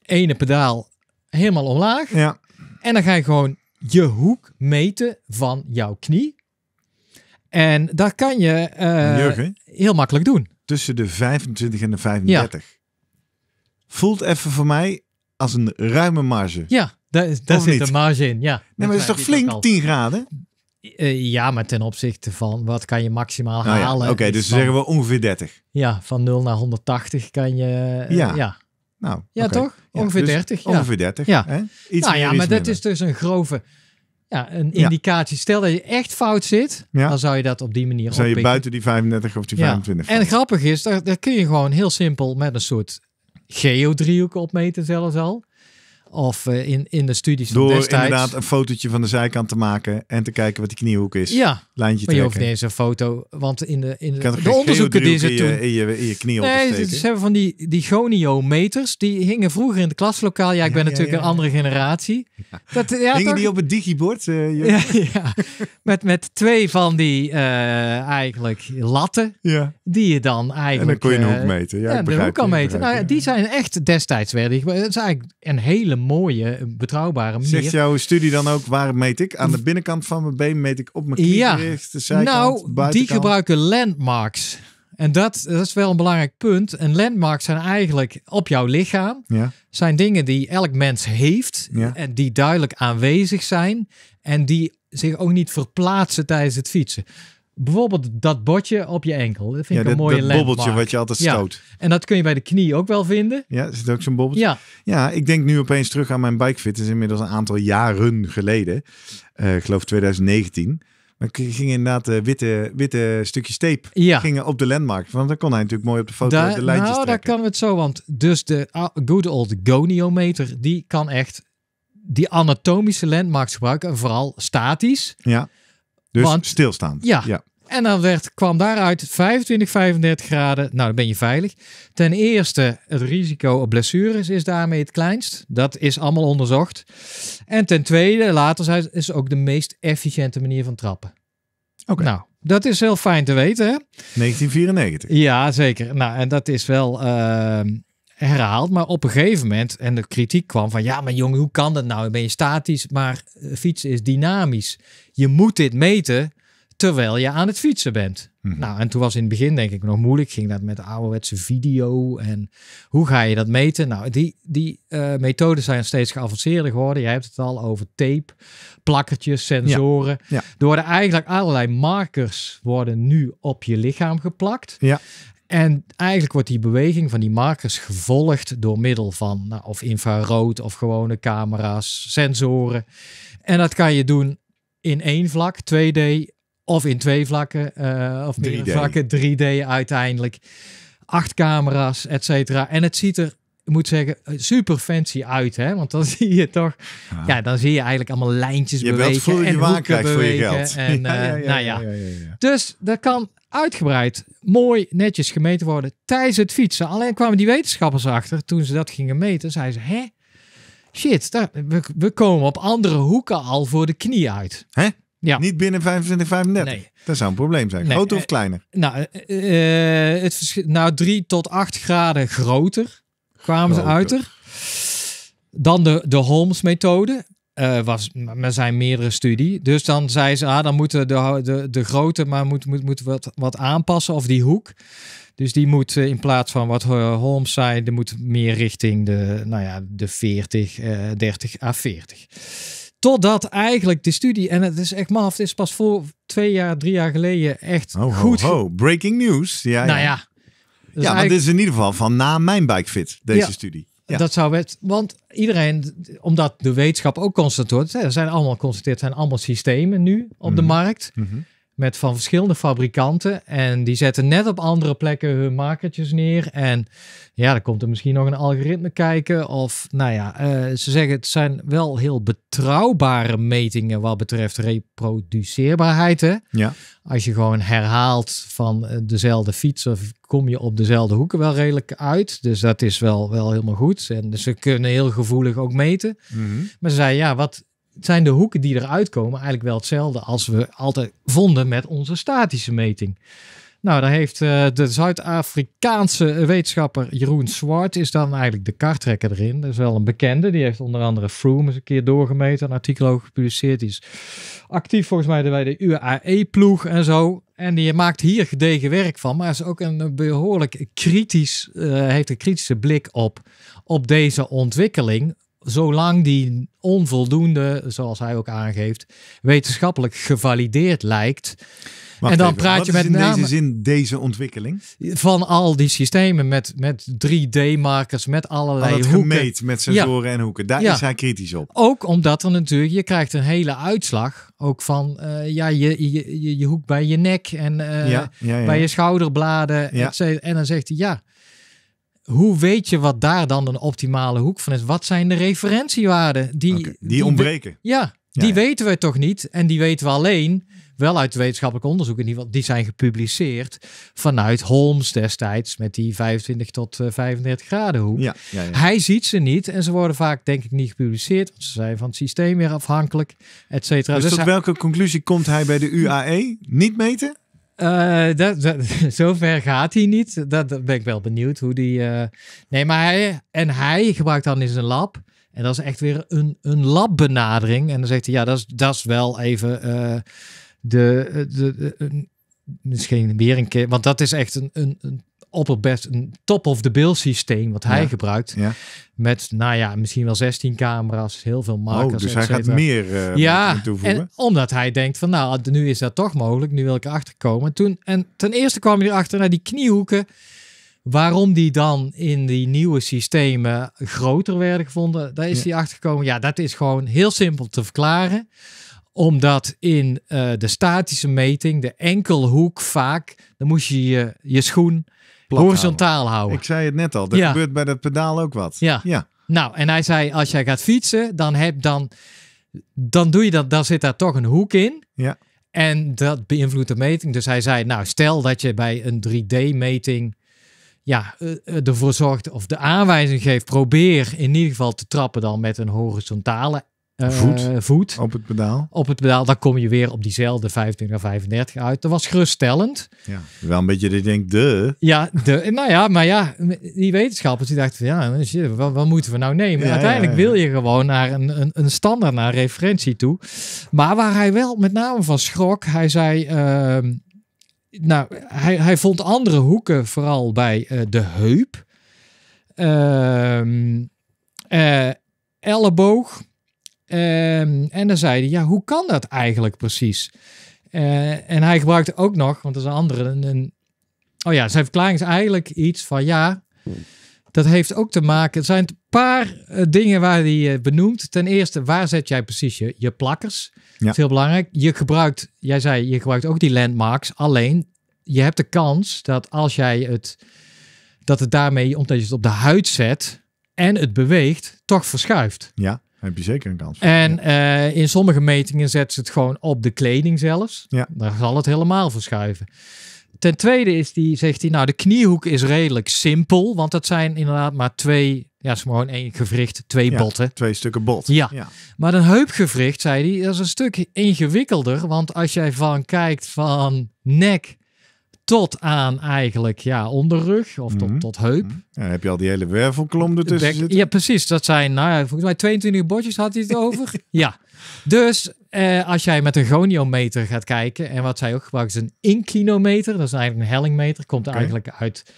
ene pedaal helemaal omlaag. Ja. En dan ga je gewoon je hoek meten van jouw knie. En dat kan je eh, heel makkelijk doen. Tussen de 25 en de 35. Voelt even voor mij als een ruime marge. Ja, daar, daar zit niet? een marge in. Ja. Nee, maar dat is toch flink 10 graden? Eh, ja, maar ten opzichte van wat kan je maximaal nou halen. Ja. Oké, dus van, zeggen we ongeveer 30. Ja, van 0 naar 180 kan je. Eh, ja. ja. Nou, ja, toch? Ongeveer dus ja, 30. Ongeveer 30. Ja. Hè? Iets nou ja, maar dat is dus een grove ja, een indicatie. Stel dat je echt fout zit, dan zou je dat op die manier Zou oppikken. je buiten die 35 of die 25 En grappig is, daar, daar kun je gewoon heel simpel met een soort geodriehoek opmeten zelfs al of eh, in, in de studies Door van destijds. inderdaad een fotootje van de zijkant te maken en te kijken wat die kniehoek is. Ja, Lijntje maar je hoeft niet eens een foto, want in de, in de, de onderzoeken die ze toen... In je, in je knie nee, ze hebben van die, die goniometers, die hingen vroeger in het klaslokaal. Ja, ik ben natuurlijk een andere generatie. Dat, hingen die op het digibord? Uh, eh, [laughs] ja, Met, met twee van die eh, eigenlijk latten, die je dan eigenlijk... En dan kon je een hoek meten. Ja, de hoek kan meten. nou, die zijn echt destijds werden. Het is eigenlijk een hele mooie, betrouwbare Zegt jouw studie dan ook, waar meet ik? Aan de binnenkant van mijn been meet ik op mijn knie ja. de zijkant, Nou, die gebruiken landmarks. En dat, dat, is wel een belangrijk punt. En landmarks zijn eigenlijk op jouw lichaam. Ja. Zijn dingen die elk mens heeft. Ja. En die duidelijk aanwezig zijn. En die zich ook niet verplaatsen tijdens het fietsen. Bijvoorbeeld dat botje op je enkel. Dat vind ja, ik een mooie Ja, Dat bobbeltje wat je altijd stoot. En dat kun je bij de knie ook wel vinden. Ja, is het ook zo'n bobbeltje? Ja. ja, ik denk nu opeens terug aan mijn bikefit. Dat is inmiddels een aantal jaren geleden. Uh, ik geloof 2019. Maar ging inderdaad eh, witte, witte stukjes tape gingen op de landmark. Want dan kon hij natuurlijk mooi op de foto da de lijntjes Nou, daar kan het zo. Want dus de ah, good old goniometer, die kan echt die anatomische landmarks gebruiken. vooral statisch. Ja. Dus Want, stilstaan. Ja. ja. En dan werd, kwam daaruit 25, 35 graden. Nou, dan ben je veilig. Ten eerste, het risico op blessures is daarmee het kleinst. Dat is allemaal onderzocht. En ten tweede, later zei is ook de meest efficiënte manier van trappen. Oké. Nou, dat is heel fijn te weten. 1994. Ja, zeker. Nou, en dat is wel. Ehm, herhaald. Maar op een gegeven moment, en de kritiek kwam van ja, maar jongen, hoe kan dat nou? ben je statisch, maar eh, fietsen is dynamisch. Je moet dit meten terwijl je aan het fietsen bent. Mhm. Nou, en toen was in het begin denk ik nog moeilijk. Ging dat met ouderwetse video en hoe ga je dat meten? Nou, die, die eh, methoden zijn steeds geavanceerder geworden. Je hebt het al over tape, plakkertjes, sensoren. Ja. Ja. eigenlijk allerlei markers worden nu op je lichaam geplakt. Ja. En eigenlijk wordt die beweging van die markers gevolgd door middel van nou, of infrarood of gewone camera's, sensoren. En dat kan je doen in één vlak, 2D, of in twee vlakken, eh, of meer vlakken, 3D uiteindelijk. Acht camera's, et cetera. En het ziet er ik moet zeggen, super fancy uit, hè? Want dan [laughs] zie je toch, ah. ja, dan zie je eigenlijk allemaal lijntjes je bewegen. Je en je bewegen, voor je geld. En, [laughs] eh, nou ja. Dus dat kan uitgebreid, mooi, netjes gemeten worden tijdens het fietsen. Alleen kwamen die wetenschappers achter, toen ze dat gingen meten, zeiden ze, hè? Shit, we, komen op andere hoeken al voor de knie uit. Hè? Ja. Niet binnen 25, 35. Dat zou een probleem zijn. Groter eh, of kleiner? Nou, uh, het nou, 3 tot 8 graden groter kwamen ze uit er. Dan de, de Holmes-methode. Uh, was, met zijn meerdere studie. Dus dan zei ze, ah, dan moeten de, de, de grote maar moet, moet, wat, wat aanpassen of die hoek. Dus die moet eh, in plaats van wat eh, Holmes zei, de moet meer richting de, nou ja, de 40, uh, 30 à 40. Totdat eigenlijk de studie, en het is echt maf, het is pas voor twee jaar, drie jaar geleden echt goed. Oh, Breaking news. Ja, nou ja. ja, maar dus dit is in ieder geval van na mijn bikefit, deze ja. studie. Dat zou het, want iedereen, omdat de wetenschap ook constateert, er zijn allemaal constateerd, zijn allemaal systemen nu op de mhm. markt. Mm -hmm met van verschillende fabrikanten. En die zetten net op andere plekken hun markertjes neer. En ja, dan komt er misschien nog een algoritme kijken. Of nou ja, eh, ze zeggen het zijn wel heel betrouwbare metingen wat betreft reproduceerbaarheid. Hè? Ja. Als je gewoon herhaalt van eh, dezelfde fiets, of kom je op dezelfde hoeken wel redelijk uit. Dus dat is wel, wel helemaal goed. En ze kunnen heel gevoelig ook meten. Mhm. Maar ze zei, ja, wat zijn de hoeken die eruit komen eigenlijk wel hetzelfde als we altijd vonden met onze statische meting. Nou, daar heeft eh, de Zuid-Afrikaanse wetenschapper Jeroen Zwart is dan eigenlijk de kartrekker erin. Dat is wel een bekende. Die heeft onder andere Froome eens een keer doorgemeten, een artikel ook gepubliceerd. Die is actief volgens mij bij de UAE-ploeg en zo. En die maakt hier gedegen werk van, maar is ook een behoorlijk kritisch, eh, heeft een kritische blik op, op deze ontwikkeling zolang die onvoldoende, zoals hij ook aangeeft, wetenschappelijk gevalideerd lijkt. en dan praat je met in deze zin deze ontwikkeling van al die systemen met, met 3D-markers, met allerlei oh, hoeken. Gemeet met sensoren en hoeken. Daar is hij kritisch op. Ook omdat er natuurlijk je krijgt een hele uitslag ook van eh, ja je, je, je, hoek bij je nek en eh, bij je schouderbladen. En dan zegt hij ja hoe weet je wat daar dan een optimale hoek van is? Wat zijn de referentiewaarden die, die, ontbreken? Ja, die weten we toch niet. En die weten we alleen wel uit wetenschappelijk onderzoek, in ieder geval, die zijn gepubliceerd vanuit Holmes destijds met die 25 tot 35 eh, graden hoek. Ja, Hij ziet ze niet en ze worden vaak, denk ik, niet gepubliceerd, want ze zijn van het systeem weer afhankelijk, et cetera. Dus, dus tot welke conclusie komt hij bij de UAE? Niet meten? Uh, dat, [laughs] zover gaat hij niet. Dat, ben ik wel benieuwd hoe die. Eh, nee, maar hij, en hij gebruikt dan in zijn lab. En dat is echt weer een, een benadering. En dan zegt hij, ja, dat is, dat is wel even eh, de, de, de, Misschien weer een keer. Want dat is echt een, een, een op het best een top-of-the-bill systeem wat hij gebruikt. Met, nou ja, misschien wel 16 camera's, heel veel oh, markers. Oh, dus hij gaat meer eh, ja, toevoegen. En omdat hij denkt van, nou, nu is dat toch mogelijk. Nu wil ik erachter komen. Toen, en ten eerste kwam hij erachter naar die kniehoeken. Waarom die dan in die nieuwe systemen groter werden gevonden, daar is hij achter gekomen. Ja, dat is gewoon heel simpel te verklaren omdat in eh, de statische meting, de enkelhoek vaak, dan moest je, je schoen horizontaal houden. Ik zei het net al, er gebeurt bij dat pedaal ook wat. Ja. ja. Nou, en hij zei, als jij gaat fietsen, dan, heb, dan, dan doe je dat, dan zit daar toch een hoek in. Ja. En dat beïnvloedt de meting. Dus hij zei, nou, stel dat je bij een 3D-meting ja, eh, eh, ervoor zorgt of de aanwijzing geeft, probeer in ieder geval te trappen dan met een horizontale eh, voet, op het pedaal. Op het pedaal, dan kom je weer op diezelfde 25 naar 35 uit. Dat was geruststellend. Ja, wel een beetje, die denkt, de. Ja, de. Nou ja, maar ja, die wetenschappers die dachten, ja, wat, moeten we nou nemen? Uiteindelijk wil je gewoon naar een, een, een standaard, naar referentie toe. Maar waar hij wel met name van schrok, hij zei. Uh, nou, hij, hij vond andere hoeken vooral bij eh, de heup, uh, elleboog Ehm, en dan zei hij, ja, hoe kan dat eigenlijk precies? Eh, en hij gebruikte ook nog, want er is een andere, een, oh ja, zijn verklaring is eigenlijk iets van, ja, dat heeft ook te maken, er zijn een paar eh, dingen waar hij uh, benoemt. Ten eerste, waar zet jij precies je, je plakkers? Ja. Heel belangrijk. Je gebruikt, jij zei, je gebruikt ook die landmarks, alleen je hebt de kans dat als jij het, dat het daarmee, omdat je het op de huid zet en het beweegt, toch verschuift. Ja heb je zeker een kans. En eh, in sommige metingen zetten ze het gewoon op de kleding zelfs. Ja. Daar zal het helemaal verschuiven. Ten tweede is die, zegt hij, nou de kniehoek is redelijk simpel, want dat zijn inderdaad maar twee, ja, is gewoon één gewricht, twee ja, botten. Twee stukken bot. Ja. Maar een heupgewricht, zei hij, dat is een stuk ingewikkelder, want als jij van kijkt van nek tot aan eigenlijk ja, onderrug of tot, mhm. tot heup. Mhm. dan heb je al die hele wervelkolom ertussen tussen zitten. Ja, precies. Dat zijn, nou ja, volgens mij 22 bordjes had hij het over. [laughs] ja. Dus eh, als jij met een goniometer gaat kijken, en wat zij ook gebruiken is een inclinometer, dat is eigenlijk een hellingmeter, komt eigenlijk uit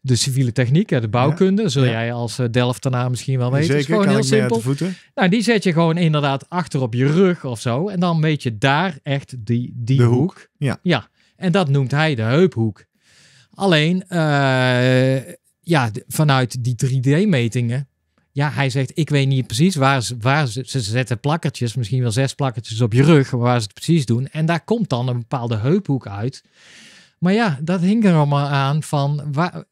de civiele techniek, de bouwkunde, zul jij als eh, Delftenaar misschien wel weten. Zeker, gewoon heel simpel. voeten? Nou, die zet je gewoon inderdaad achter op je rug of zo. En dan meet je daar echt die, die de hoek. hoek. Ja. ja. En dat noemt hij de heuphoek. Alleen, eh, ja, vanuit die 3D-metingen. Ja, hij zegt, ik weet niet precies waar, ze, waar ze, zetten plakkertjes, misschien wel zes plakkertjes op je rug, waar ze het precies doen. En daar komt dan een bepaalde heuphoek uit. Maar ja, dat hing er allemaal aan van,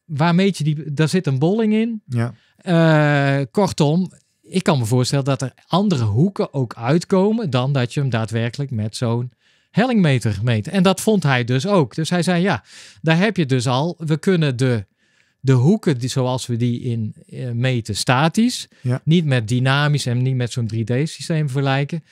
waar, meet je die, daar zit een bolling in. Ja. Eh, kortom, ik kan me voorstellen dat er andere hoeken ook uitkomen dan dat je hem daadwerkelijk met zo'n hellingmeter meten. En dat vond hij dus ook. Dus hij zei, ja, daar heb je dus al. We kunnen de, de hoeken die, zoals we die in eh, meten statisch, ja. niet met dynamisch en niet met zo'n 3D-systeem vergelijken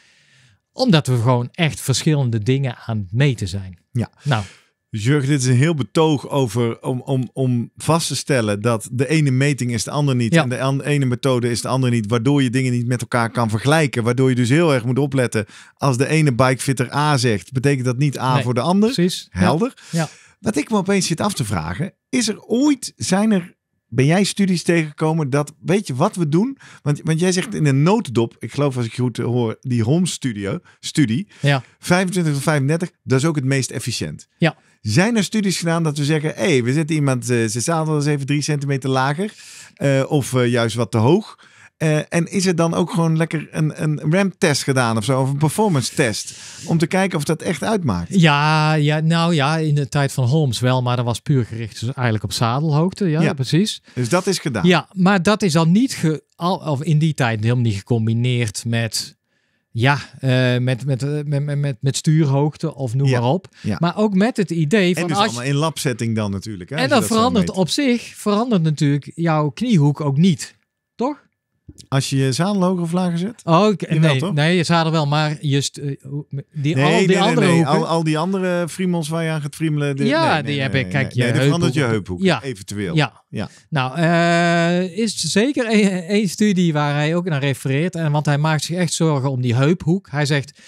omdat we gewoon echt verschillende dingen aan het meten zijn. Ja. Nou, Jurg, Jurgen, dit is een heel betoog over om, om, om vast te stellen dat de ene meting is de ander niet. En de ene methode is de andere niet. Waardoor je dingen niet met elkaar kan vergelijken. Waardoor je dus heel erg moet opletten. Als de ene bikefitter A zegt, betekent dat niet A voor de ander. Precies. Helder. Ja. Wat ik me opeens zit af te vragen, is er ooit, zijn er, ben jij studies tegengekomen dat, weet je wat we doen? Want, want jij zegt in een nooddop, ik geloof als ik goed hoor, die home studio, studie, 25 tot 35, dat is ook het meest efficiënt. Ja. Zijn er studies gedaan dat we zeggen: hé, hey, we zetten iemand uh, zijn zadel eens even drie centimeter lager eh, of eh, juist wat te hoog? en is er dan ook gewoon lekker een, een ramp-test gedaan of zo, of een performance-test, om te kijken of dat echt uitmaakt? Ja, ja, nou ja, in de tijd van Holmes wel, maar dat was puur gericht dus eigenlijk op zadelhoogte. Ja, precies. Dus dat is gedaan. Ja, maar dat is dan niet, al, of in die tijd helemaal niet gecombineerd met ja, uh, met, eh, met, met, met, met stuurhoogte of noem maar op. Maar ook met het idee van. En dus als allemaal je... in labsetting dan natuurlijk. Hè, en dat, dat verandert op zich, verandert natuurlijk jouw kniehoek ook niet. Als je je zadel hoger of lager zet? Oh, nee, nee, je zadel wel, maar just uh, eh, die, al die andere nee, al, al, die andere friemels waar je aan gaat friemelen. ja, die heb ik. Kijk, je nee, je heuphoek, ja. eventueel. Ja. ja. Nou, eh, is zeker een studie waar hij ook naar refereert. En, want hij maakt zich echt zorgen om die heuphoek. Hij zegt,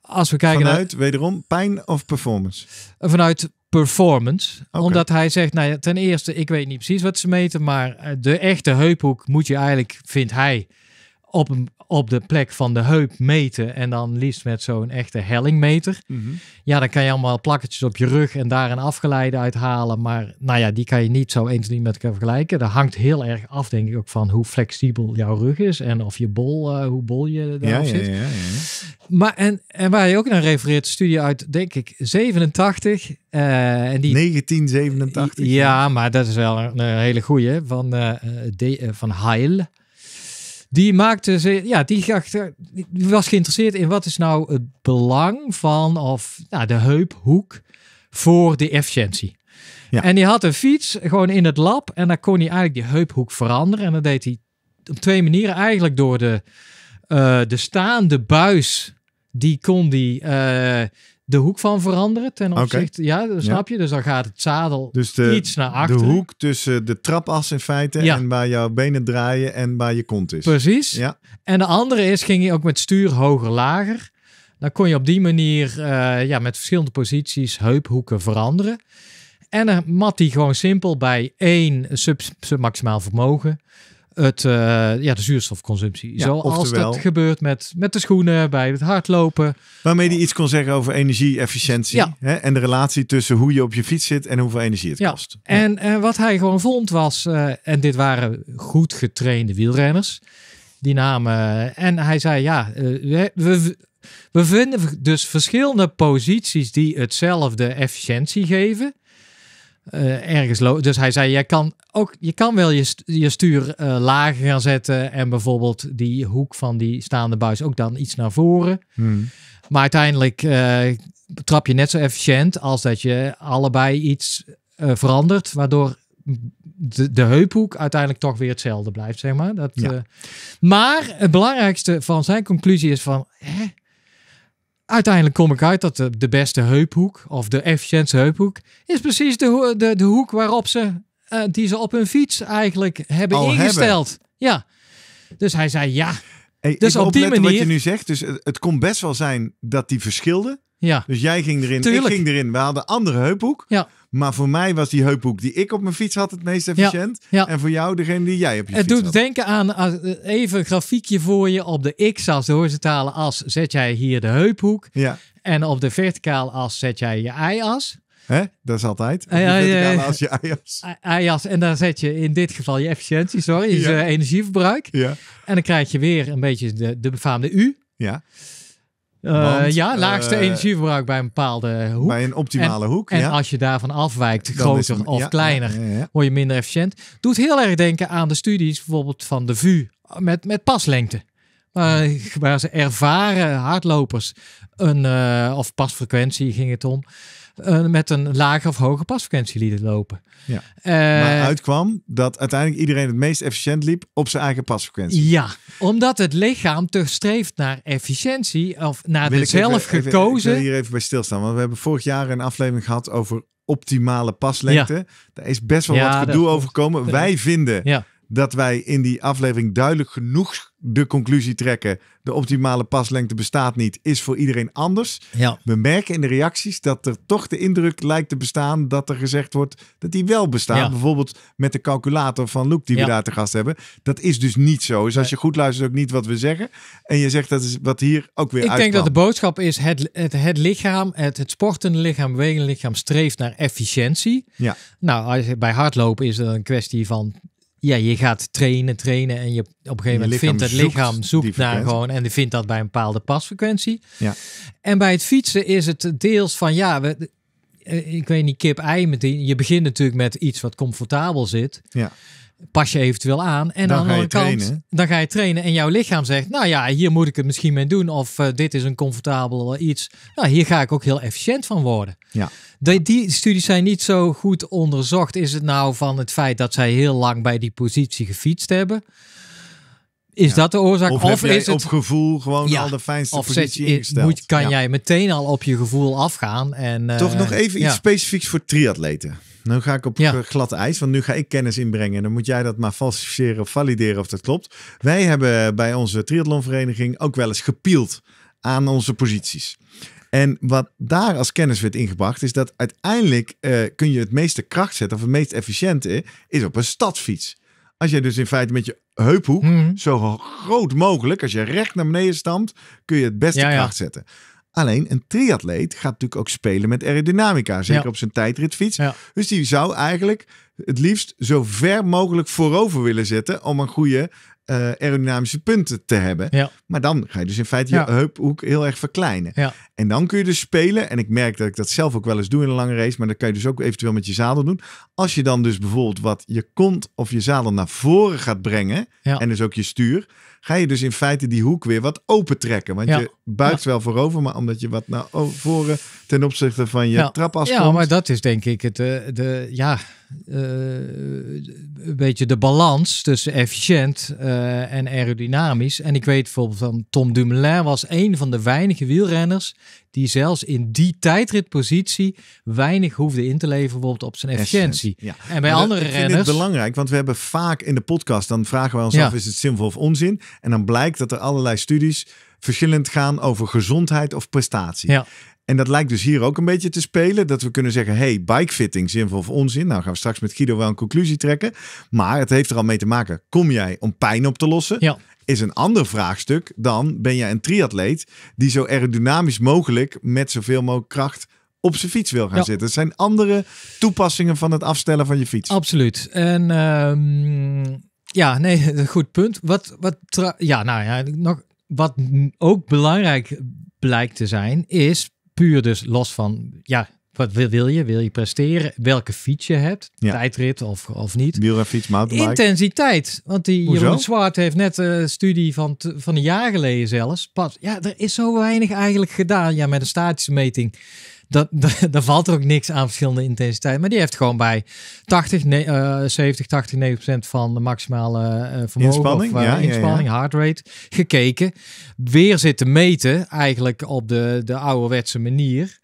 als we kijken Vanuit, wederom, pijn of performance? Vanuit performance. Omdat hij zegt, nou ja, ten eerste, ik weet niet precies wat ze meten, maar eh, de echte heuphoek moet je eigenlijk, vindt hij, op een, op de plek van de heup meten en dan liefst met zo'n echte hellingmeter. Mhm. Ja, dan kan je allemaal plakketjes op je rug en daar een afgeleide uithalen. Maar nou ja, die kan je niet zo eens niet met elkaar vergelijken. Dat hangt heel erg af, denk ik, ook van hoe flexibel jouw rug is en of je bol, eh, hoe bol je daar zit. Ja, ja, maar en, en waar je ook naar refereert, studie uit, denk ik, 87. Eh, en die, 1987. Ja, maar dat is wel een, hele goeie van, uh, van Heil. Die maakte ze, ja, die, die was geïnteresseerd in wat is nou het belang van of nou, de heuphoek voor de efficiëntie. Ja. En die had een fiets gewoon in het lab en dan kon hij eigenlijk die heuphoek veranderen. En dat deed hij op twee manieren. Eigenlijk door de, eh, de staande buis, die kon die, de hoek van veranderen Ten opzichte, ja, snap je? Dus dan gaat het zadel dus de, iets naar achteren. De hoek tussen de trapas in feite en waar jouw benen draaien en waar je kont is. Precies. Ja. En de andere is, ging je ook met stuur hoger, lager. Dan kon je op die manier eh, ja, met verschillende posities heuphoeken veranderen. En dan mat die gewoon simpel bij één sub, sub maximaal vermogen het, eh, ja, de zuurstofconsumptie. Ja, Zoals dat gebeurt met, met de schoenen, bij het hardlopen. Waarmee die iets kon zeggen over energie-efficiëntie. Hè? En de relatie tussen hoe je op je fiets zit en hoeveel energie het ja. kost. En, en eh, wat hij gewoon vond was, eh, en dit waren goed getrainde wielrenners. Die namen, en hij zei ja, we, we vinden dus verschillende posities die hetzelfde efficiëntie geven. Eh, ergens dus hij zei, jij kan ook, je kan wel je, je stuur uh, lager gaan zetten en bijvoorbeeld die hoek van die staande buis ook dan iets naar voren. Hmm. Maar uiteindelijk eh, trap je net zo efficiënt als dat je allebei iets verandert, waardoor de, de heuphoek uiteindelijk toch weer hetzelfde blijft, zeg maar. Dat, maar het belangrijkste van zijn conclusie is van, hè, uiteindelijk kom ik uit dat de, beste heuphoek, of de efficiëntste heuphoek, is precies de, de, de hoek waarop ze, eh, die ze op hun fiets eigenlijk hebben ingesteld. Ja. Dus hij zei ja. dus op die manier. wat je nu zegt. Dus het, kon best wel zijn dat die verschilden. Ja. Dus jij ging erin, ik ging erin. We hadden andere heuphoek. Ja. Maar voor mij was die heuphoek die ik op mijn fiets had het meest efficiënt. En voor jou degene die jij op je het doet had. denken aan, eh, even een grafiekje voor je. Op de x-as, de horizontale as, zet jij hier de heuphoek. Ja. En op de verticale as zet jij je i as Hè? Dat is altijd. Eh, eh, as je i-as. En dan zet je in dit geval je efficiëntie, sorry, je energieverbruik. Ja. En dan krijg je weer een beetje de, de befaamde U. Ja. Eh, ja, eh, laagste energieverbruik bij een bepaalde hoek. Bij een optimale en, hoek. En als je daarvan afwijkt, groter of kleiner, word je minder efficiënt. Doet heel erg denken aan de studies bijvoorbeeld van de VU met, met paslengte. Eh, waar ze ervaren hardlopers een, of pasfrequentie ging het om. Eh, met een lage of hoge pasfrequentie lieten lopen. Ja. Eh, maar uitkwam dat uiteindelijk iedereen het meest efficiënt liep op zijn eigen pasfrequentie. Ja, omdat het lichaam toch streeft naar efficiëntie of naar de zelf gekozen. ik wil hier even bij stilstaan, want we hebben vorig jaar een aflevering gehad over optimale paslengte. Daar is best wel wat gedoe over gekomen. Wij vinden ja dat wij in die aflevering duidelijk genoeg de conclusie trekken. De optimale paslengte bestaat niet, is voor iedereen anders. Ja. We merken in de reacties dat er toch de indruk lijkt te bestaan dat er gezegd wordt dat die wel bestaat. Bijvoorbeeld met de calculator van Luke die we daar te gast hebben. Dat is dus niet zo. Dus als je goed luistert ook niet wat we zeggen. En je zegt dat is wat hier ook weer uitkomt. Ik denk dat de boodschap is het, het, het lichaam, het, het sportende lichaam, wegen lichaam streeft naar efficiëntie. Ja. Nou, bij hardlopen is het een kwestie van ja, je gaat trainen, trainen en je op een gegeven moment vindt het lichaam zoekt, naar gewoon en die vindt dat bij een bepaalde pasfrequentie. Ja. En bij het fietsen is het deels van ja, eh, ik weet niet, kip ei meteen. Je begint natuurlijk met iets wat comfortabel zit. Ja. Pas je eventueel aan. En dan trainen. dan ga je trainen. En jouw lichaam zegt, nou ja, hier moet ik het misschien mee doen. Of eh, dit is een comfortabel iets. Nou, hier ga ik ook heel efficiënt van worden. Ja. die studies zijn niet zo goed onderzocht. Is het nou van het feit dat zij heel lang bij die positie gefietst hebben? Is dat de oorzaak? Of, of is het op gevoel gewoon al de fijnste of positie ingesteld? Moet, kan jij meteen al op je gevoel afgaan? En, Toch eh, nog even iets specifieks voor triatleten. Nu ga ik op eh, glad ijs, want nu ga ik kennis inbrengen. En dan moet jij dat maar falsificeren of valideren of dat klopt. Wij hebben bij onze triathlonvereniging ook wel eens gepield aan onze posities. En wat daar als kennis werd ingebracht, is dat uiteindelijk eh, kun je het meeste kracht zetten, of het meest efficiënte, eh, is op een stadfiets. Als je dus in feite met je heuphoek mhm. zo groot mogelijk, als je recht naar beneden stamt, kun je het beste kracht zetten. Alleen een triatleet gaat natuurlijk ook spelen met aerodynamica, zeker op zijn tijdritfiets. Dus die zou eigenlijk het liefst zo ver mogelijk voorover willen zetten om een goede eh, aerodynamische punten te hebben. Maar dan ga je dus in feite je heuphoek heel erg verkleinen. En dan kun je dus spelen. En ik merk dat ik dat zelf ook wel eens doe in een lange race. Maar dat kan je dus ook eventueel met je zadel doen. Als je dan dus bijvoorbeeld wat je kont of je zadel naar voren gaat brengen. En dus ook je stuur ga je dus in feite die hoek weer wat opentrekken. Want je buigt wel voorover, maar omdat je wat naar voren ten opzichte van je ja. trapas komt. Ja, maar dat is denk ik het, de, eh, de ja, eh, een beetje de balans tussen efficiënt eh, en aerodynamisch. En ik weet bijvoorbeeld van Tom Dumoulin was een van de weinige wielrenners die zelfs in die tijdritpositie weinig hoefde in te leveren, bijvoorbeeld op zijn efficiëntie. En bij maar andere dat, renners. Het belangrijk, want we hebben vaak in de podcast, dan vragen wij ons af, is het zinvol of onzin? En dan blijkt dat er allerlei studies verschillend gaan over gezondheid of prestatie. Ja. En dat lijkt dus hier ook een beetje te spelen. Dat we kunnen zeggen, hey, bikefitting, zinvol of onzin. Nou gaan we straks met Guido wel een conclusie trekken. Maar het heeft er al mee te maken. Kom jij om pijn op te lossen? Ja. Is een ander vraagstuk dan ben jij een triatleet die zo aerodynamisch mogelijk met zoveel mogelijk kracht op zijn fiets wil gaan zitten. Het zijn andere toepassingen van het afstellen van je fiets. Absoluut. En ehm, ja, nee, [laughs] goed punt. Wat, wat, ja, nou ja, nog, wat ook belangrijk blijkt te zijn, is puur dus los van, ja, wat wil, je? Wil je presteren? Welke fiets je hebt? Ja. Tijdrit of, of niet? Wielrenfiets, mountainbike. Intensiteit. Want die Hoezo? Jeroen Zwart heeft net een eh, studie van, van een jaar geleden zelfs. Pas, ja, er is zo weinig eigenlijk gedaan. Ja, met een statische meting dat, [laughs] dat, daar valt er ook niks aan verschillende intensiteit. Maar die heeft gewoon bij 80, ne, uh, 70, 80, 90 procent van de maximale uh, vermogen. Inspanning, of, eh, ja, inspanning ja, heart rate. Gekeken. Weer zitten meten eigenlijk op de, de ouderwetse manier.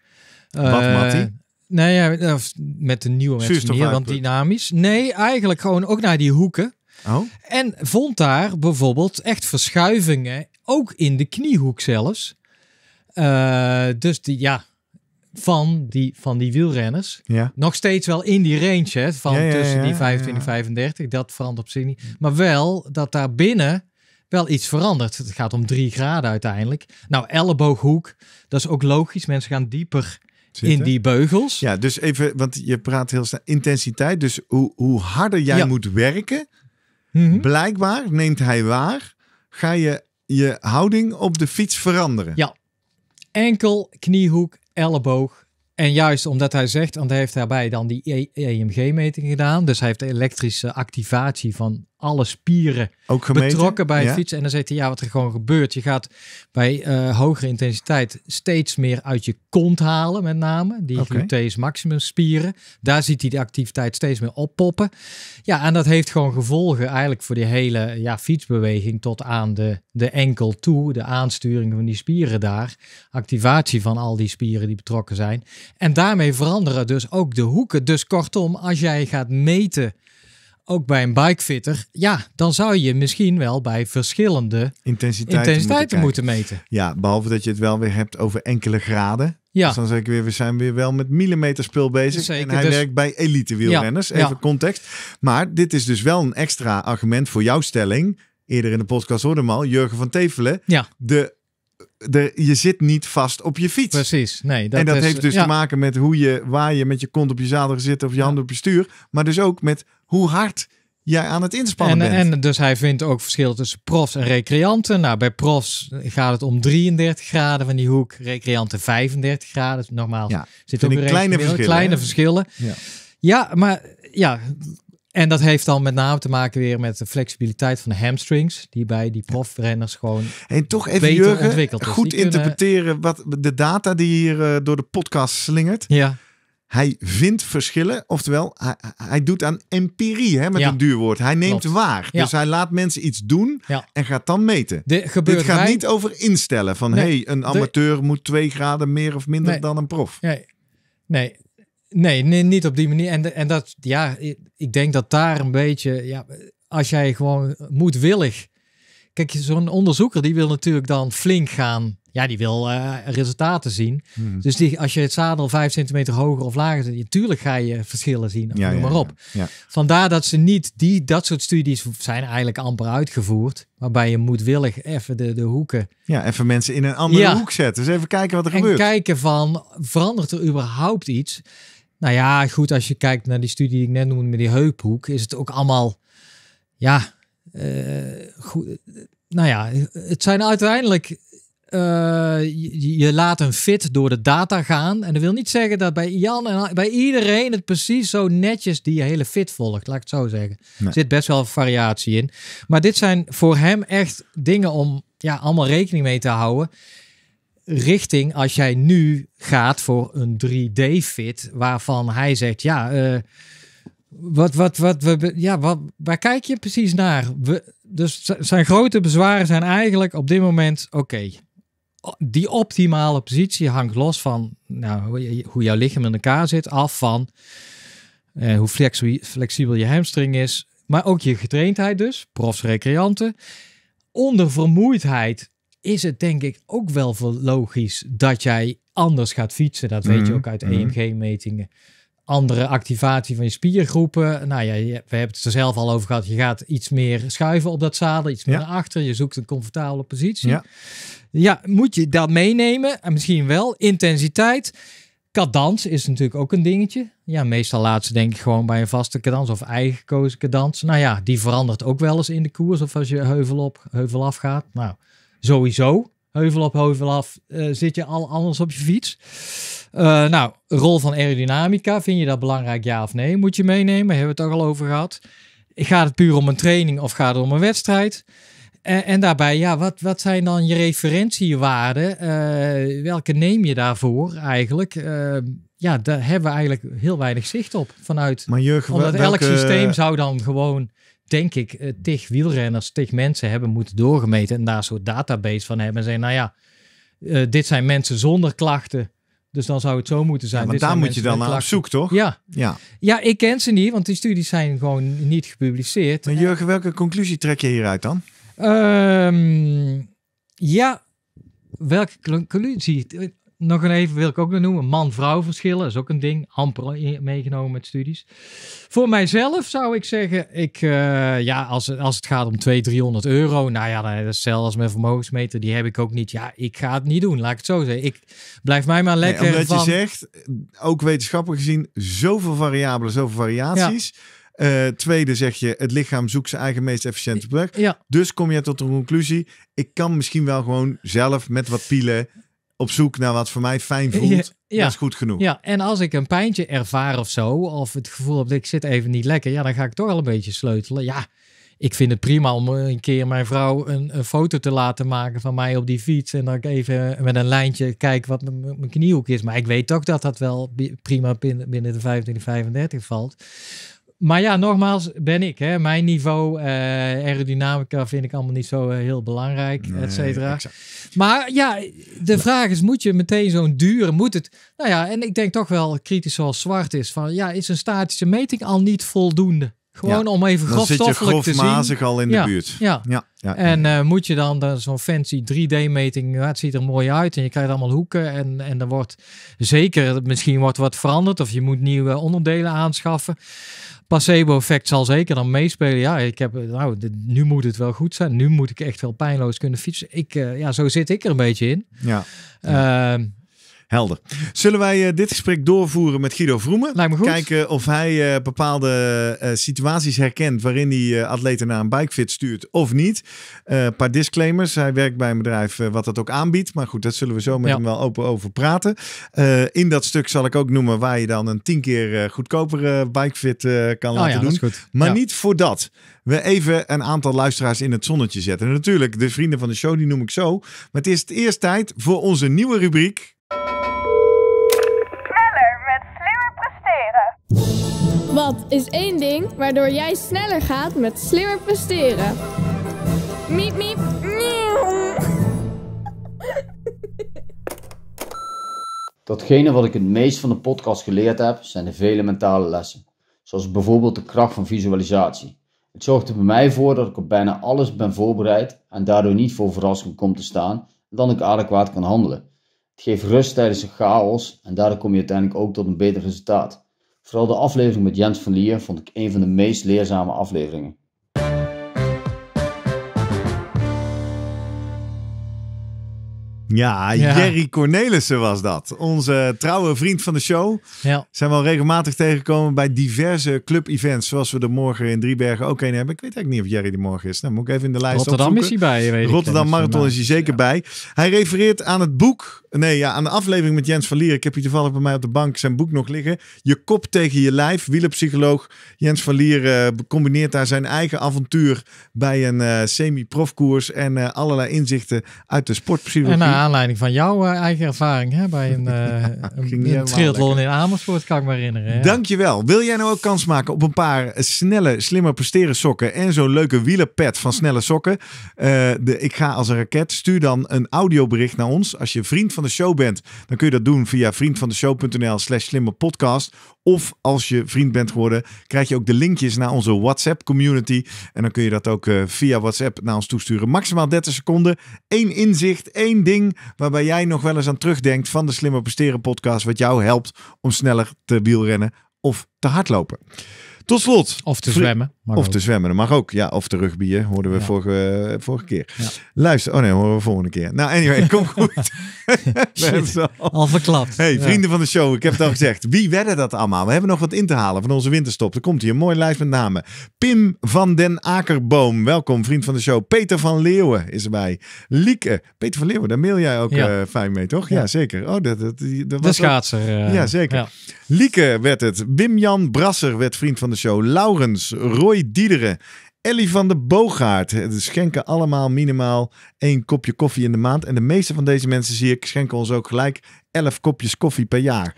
Wat, eh, Nee, ja, met de nieuwe mensen want dynamisch. Nee, eigenlijk gewoon ook naar die hoeken. Oh. En vond daar bijvoorbeeld echt verschuivingen, ook in de kniehoek zelfs. dus die, ja, van die, van die wielrenners. Nog steeds wel in die range van tussen die 25 en 35. Dat verandert op zich niet. Maar wel dat daar binnen wel iets verandert. Het gaat om drie graden uiteindelijk. Nou, ellebooghoek, dat is ook logisch. Mensen gaan dieper in die beugels. Ja, dus even, want je praat heel snel intensiteit. Dus hoe, hoe harder jij moet werken, mhm. blijkbaar neemt hij waar, ga je je houding op de fiets veranderen. Ja, enkel kniehoek, elleboog. En juist omdat hij zegt, want hij heeft daarbij dan die EMG-meting e gedaan. Dus hij heeft de elektrische activatie van alle spieren ook betrokken bij het fietsen. En dan zegt hij, ja, wat er gewoon gebeurt. Je gaat bij eh, hogere intensiteit steeds meer uit je kont halen, met name. Die okay. gluteus maximum spieren. Daar ziet hij de activiteit steeds meer oppoppen. Ja, en dat heeft gewoon gevolgen eigenlijk voor die hele ja, fietsbeweging tot aan de, de enkel toe. De aansturing van die spieren daar. Activatie van al die spieren die betrokken zijn. En daarmee veranderen dus ook de hoeken. Dus kortom, als jij gaat meten ook bij een bikefitter, ja, dan zou je misschien wel bij verschillende intensiteiten, intensiteiten moeten, meten. Ja, behalve dat je het wel weer hebt over enkele graden. Ja. Dus dan zeg ik weer, we zijn weer wel met millimeterspul bezig. Zeker, en hij dus- werkt bij elite wielrenners. Even context. Maar dit is dus wel een extra argument voor jouw stelling. Eerder in de podcast hoorde hem al, Jurgen van Tevelen. Ja. De de, je zit niet vast op je fiets. Precies. Nee, dat en dat heeft dus te maken met hoe je, waar je met je kont op je zadel zit of je handen op je stuur. Maar dus ook met hoe hard jij aan het inspannen en, bent. En dus hij vindt ook verschil tussen profs en recreanten. Nou, bij profs gaat het om 33 graden van die hoek, recreanten 35 graden. Dus normaal ja, zit er een kleine verschillen. Kleine verschillen. Ja. ja, maar ja, en dat heeft dan met name te maken weer met de flexibiliteit van de hamstrings, die bij die profrenners gewoon. En toch even Jurgen, goed interpreteren wat de data die hier eh, door de podcast slingert. Ja. Hij vindt verschillen, oftewel, hij, hij doet aan empirie hè, met een duur woord. Hij neemt waar. Dus hij laat mensen iets doen en gaat dan meten. gebeurt Dit gaat niet over instellen van hey, een amateur moet twee graden meer of minder dan een prof. Nee. nee. Nee, nee, niet op die manier. En, en dat, ja, ik denk dat daar een beetje, ja, als jij gewoon moedwillig kijk, zo'n onderzoeker die wil natuurlijk dan flink gaan. Ja, die wil eh, resultaten zien. Hmm. Dus die, als je het zadel 5 centimeter hoger of lager zet, natuurlijk ga je verschillen zien. Ja, noem maar op. Ja, Vandaar dat ze niet die, dat soort studies zijn eigenlijk amper uitgevoerd. Waarbij je moedwillig even de, de hoeken. Ja, even mensen in een andere hoek zetten. Dus even kijken wat er gebeurt. En kijken van verandert er überhaupt iets? Nou ja, goed, als je kijkt naar die studie die ik net noemde met die heuphoek, is het ook allemaal. Ja, eh, goed, nou ja, het zijn uiteindelijk eh, je, laat een fit door de data gaan. En dat wil niet zeggen dat bij Jan en bij iedereen het precies zo netjes die hele fit volgt. Laat ik het zo zeggen. Er zit best wel variatie in. Maar dit zijn voor hem echt dingen om ja, allemaal rekening mee te houden. Richting als jij nu gaat voor een 3D-fit, waarvan hij zegt: ja. Eh, wat, wat, wat, we, ja, wat, waar kijk je precies naar? We, dus zijn grote bezwaren zijn eigenlijk op dit moment: oké, die optimale positie hangt los van nou, hoe jouw lichaam in elkaar zit, af van eh, hoe flexibel je hamstring is, maar ook je getraindheid, dus profs, recreanten. Onder vermoeidheid is het denk ik ook wel logisch dat jij anders gaat fietsen. Dat weet je mhm. ook uit mhm. EMG-metingen andere activatie van je spiergroepen. Nou ja, we hebben het er zelf al over gehad. Je gaat iets meer schuiven op dat zadel, iets meer naar achter. Je zoekt een comfortabele positie. Ja. ja, moet je dat meenemen? En misschien wel intensiteit. Cadans is natuurlijk ook een dingetje. Ja, meestal laat ze denk ik gewoon bij een vaste cadans of eigen gekozen cadans. Nou ja, die verandert ook wel eens in de koers of als je heuvel op, heuvel af gaat. Nou, sowieso heuvel op heuvel af, eh, zit je al anders op je fiets. Uh, nou, rol van aerodynamica, vind je dat belangrijk ja of nee? Moet je meenemen, hebben we het toch al over gehad. Gaat het puur om een training of gaat het om een wedstrijd? En, en daarbij, ja, wat, wat zijn dan je referentiewaarden? Eh, welke neem je daarvoor eigenlijk? ja, daar hebben we eigenlijk heel weinig zicht op vanuit. Maar omdat elk systeem zou dan gewoon denk ik, uh, tig wielrenners, tig mensen hebben moeten doorgemeten en daar een database van hebben. En zeggen, nou ja, eh, dit zijn mensen zonder klachten. Dus dan zou het zo moeten zijn. Ja, maar daar moet je dan naar op zoek, toch? Ja. ja. Ja, ik ken ze niet, want die studies zijn gewoon niet gepubliceerd. Maar Jurgen, welke conclusie trek je hieruit dan? Ehm, ja, welke conclusie? nog een even wil ik ook nog noemen. Man-vrouw verschillen is ook een ding. Amper meegenomen met studies. Voor mijzelf zou ik zeggen, ik, eh, ja, als, als het gaat om 200, 300 euro. Nou ja, dat is zelfs mijn vermogensmeter. Die heb ik ook niet. Ja, ik ga het niet doen. Laat ik het zo zeggen. Ik blijf mij maar lekker nee, omdat je zegt, ook wetenschappelijk gezien, zoveel variabelen, zoveel variaties. Eh, tweede zeg je, het lichaam zoekt zijn eigen meest efficiënte plek. Ja. Dus kom je tot de conclusie, ik kan misschien wel gewoon zelf met wat pielen op zoek naar wat voor mij fijn voelt. Ja, Dat is goed genoeg. Ja, en als ik een pijntje ervaar of zo, of het gevoel heb dat ik zit even niet lekker, ja, dan ga ik toch al een beetje sleutelen. Ja, ik vind het prima om een keer mijn vrouw een, een foto te laten maken van mij op die fiets. En dan ik even met een lijntje kijk wat mijn kniehoek is. Maar ik weet toch dat dat wel prima binnen, binnen de 25, 35 valt maar ja, nogmaals, ben ik. Hè. Mijn niveau, eh, aerodynamica vind ik allemaal niet zo eh, heel belangrijk, nee, et cetera. Maar ja, de vraag is, moet je meteen zo'n dure, moet het... Nou ja, en ik denk toch wel kritisch zoals zwart is, van ja, is een statische meting al niet voldoende? Gewoon om even grofstoffelijk te zien. Dan zit je al in de buurt. Ja. ja. En eh, moet je dan, dan zo'n fancy 3D-meting, nou, het ziet er mooi uit en je krijgt allemaal hoeken en, en er wordt zeker, misschien wordt wat veranderd of je moet nieuwe onderdelen aanschaffen placebo-effect zal zeker dan meespelen. Ja, ik heb, nou, nu moet het wel goed zijn. Nu moet ik echt wel pijnloos kunnen fietsen. Ik, eh, ja, zo zit ik er een beetje in. Ja. Ehm, Helder. Zullen wij eh, dit gesprek doorvoeren met Guido Vroemen? Lijkt me goed. Kijken of hij eh, bepaalde eh, situaties herkent waarin hij atleten naar een bikefit stuurt of niet. Een paar disclaimers. Hij werkt bij een bedrijf wat dat ook aanbiedt. Maar goed, dat zullen we zo met hem wel open over praten. in dat stuk zal ik ook noemen waar je dan een tien keer goedkopere bikefit kan oh laten doen. Maar niet voor dat we even een aantal luisteraars in het zonnetje zetten. En natuurlijk, de vrienden van de show, die noem ik zo. Maar het is het eerst tijd voor onze nieuwe rubriek. Wat is één ding waardoor jij sneller gaat met slimmer presteren? Miep, miep. Datgene wat ik het meest van de podcast geleerd heb, zijn de vele mentale lessen. Zoals bijvoorbeeld de kracht van visualisatie. Het zorgt er bij mij voor dat ik op bijna alles ben voorbereid en daardoor niet voor verrassing kom te staan en ik adequaat kan handelen. Het geeft rust tijdens de chaos en daardoor kom je uiteindelijk ook tot een beter resultaat. Vooral de aflevering met Jens van Lier vond ik een van de meest leerzame afleveringen. Ja, Jerry Cornelissen was dat. Onze trouwe vriend van de show. Ja. Zijn we al regelmatig tegengekomen bij diverse club-events. Zoals we er morgen in Driebergen ook een hebben. Ik weet eigenlijk niet of Jerry er morgen is. Nou, moet ik even in de lijst Rotterdam is hij bij. Rotterdam Marathon is hij zeker bij. Hij refereert aan het boek. Nee, ja, aan de aflevering met Jens van Lier. Ik heb hier toevallig bij mij op de bank zijn boek nog liggen. Je kop tegen je lijf. Wielerpsycholoog Jens van Lier eh, combineert daar zijn eigen avontuur bij een eh, semi-profkoers. En eh, allerlei inzichten uit de sportpsychologie aanleiding van jouw eh, eigen ervaring hè, bij een, uh, [laughs] triathlon in Amersfoort, kan ik me herinneren. Ja. Dankjewel. Wil jij nou ook kans maken op een paar eh, snelle, slimmer presteren sokken en zo'n leuke wielerpad van snelle sokken? de, ik ga als een raket. Stuur dan een audiobericht naar ons. Als je vriend van de show bent, dan kun je dat doen via vriendvandeshow.nl slash slimmerpodcast. Of als je vriend bent geworden, krijg je ook de linkjes naar onze WhatsApp community. En dan kun je dat ook via WhatsApp naar ons toesturen. Maximaal 30 seconden. Eén inzicht, één ding waarbij jij nog wel eens aan terugdenkt van de Slimmer Presteren podcast, wat jou helpt om sneller te wielrennen of te hardlopen. Tot slot. Of te zwemmen of te zwemmen, dat mag ook. Ja, of te rugbyen, hoorden we vorige, eh, vorige keer. Luister, oh nee, horen we volgende keer. Nou, anyway, kom [laughs] goed. Shit, al verklapt. Hey, vrienden van de show, ik heb het al gezegd. Wie werden dat allemaal? We hebben nog wat in te halen van onze winterstop. Er komt hier een mooi lijst met namen. Pim van den Akerboom, welkom, vriend van de show. Peter van Leeuwen is erbij. Lieke, Peter van Leeuwen, daar mail jij ook eh, fijn mee, toch? Ja, zeker. Oh, dat, dat, dat was de schaatser. Uh, ja, zeker. Lieke werd het. Wim-Jan Brasser werd vriend van de show. Laurens Roy Diederen, Ellie van de Boogaard. schenken allemaal minimaal één kopje koffie in de maand. En de meeste van deze mensen zie ik schenken ons ook gelijk 11 kopjes koffie per jaar.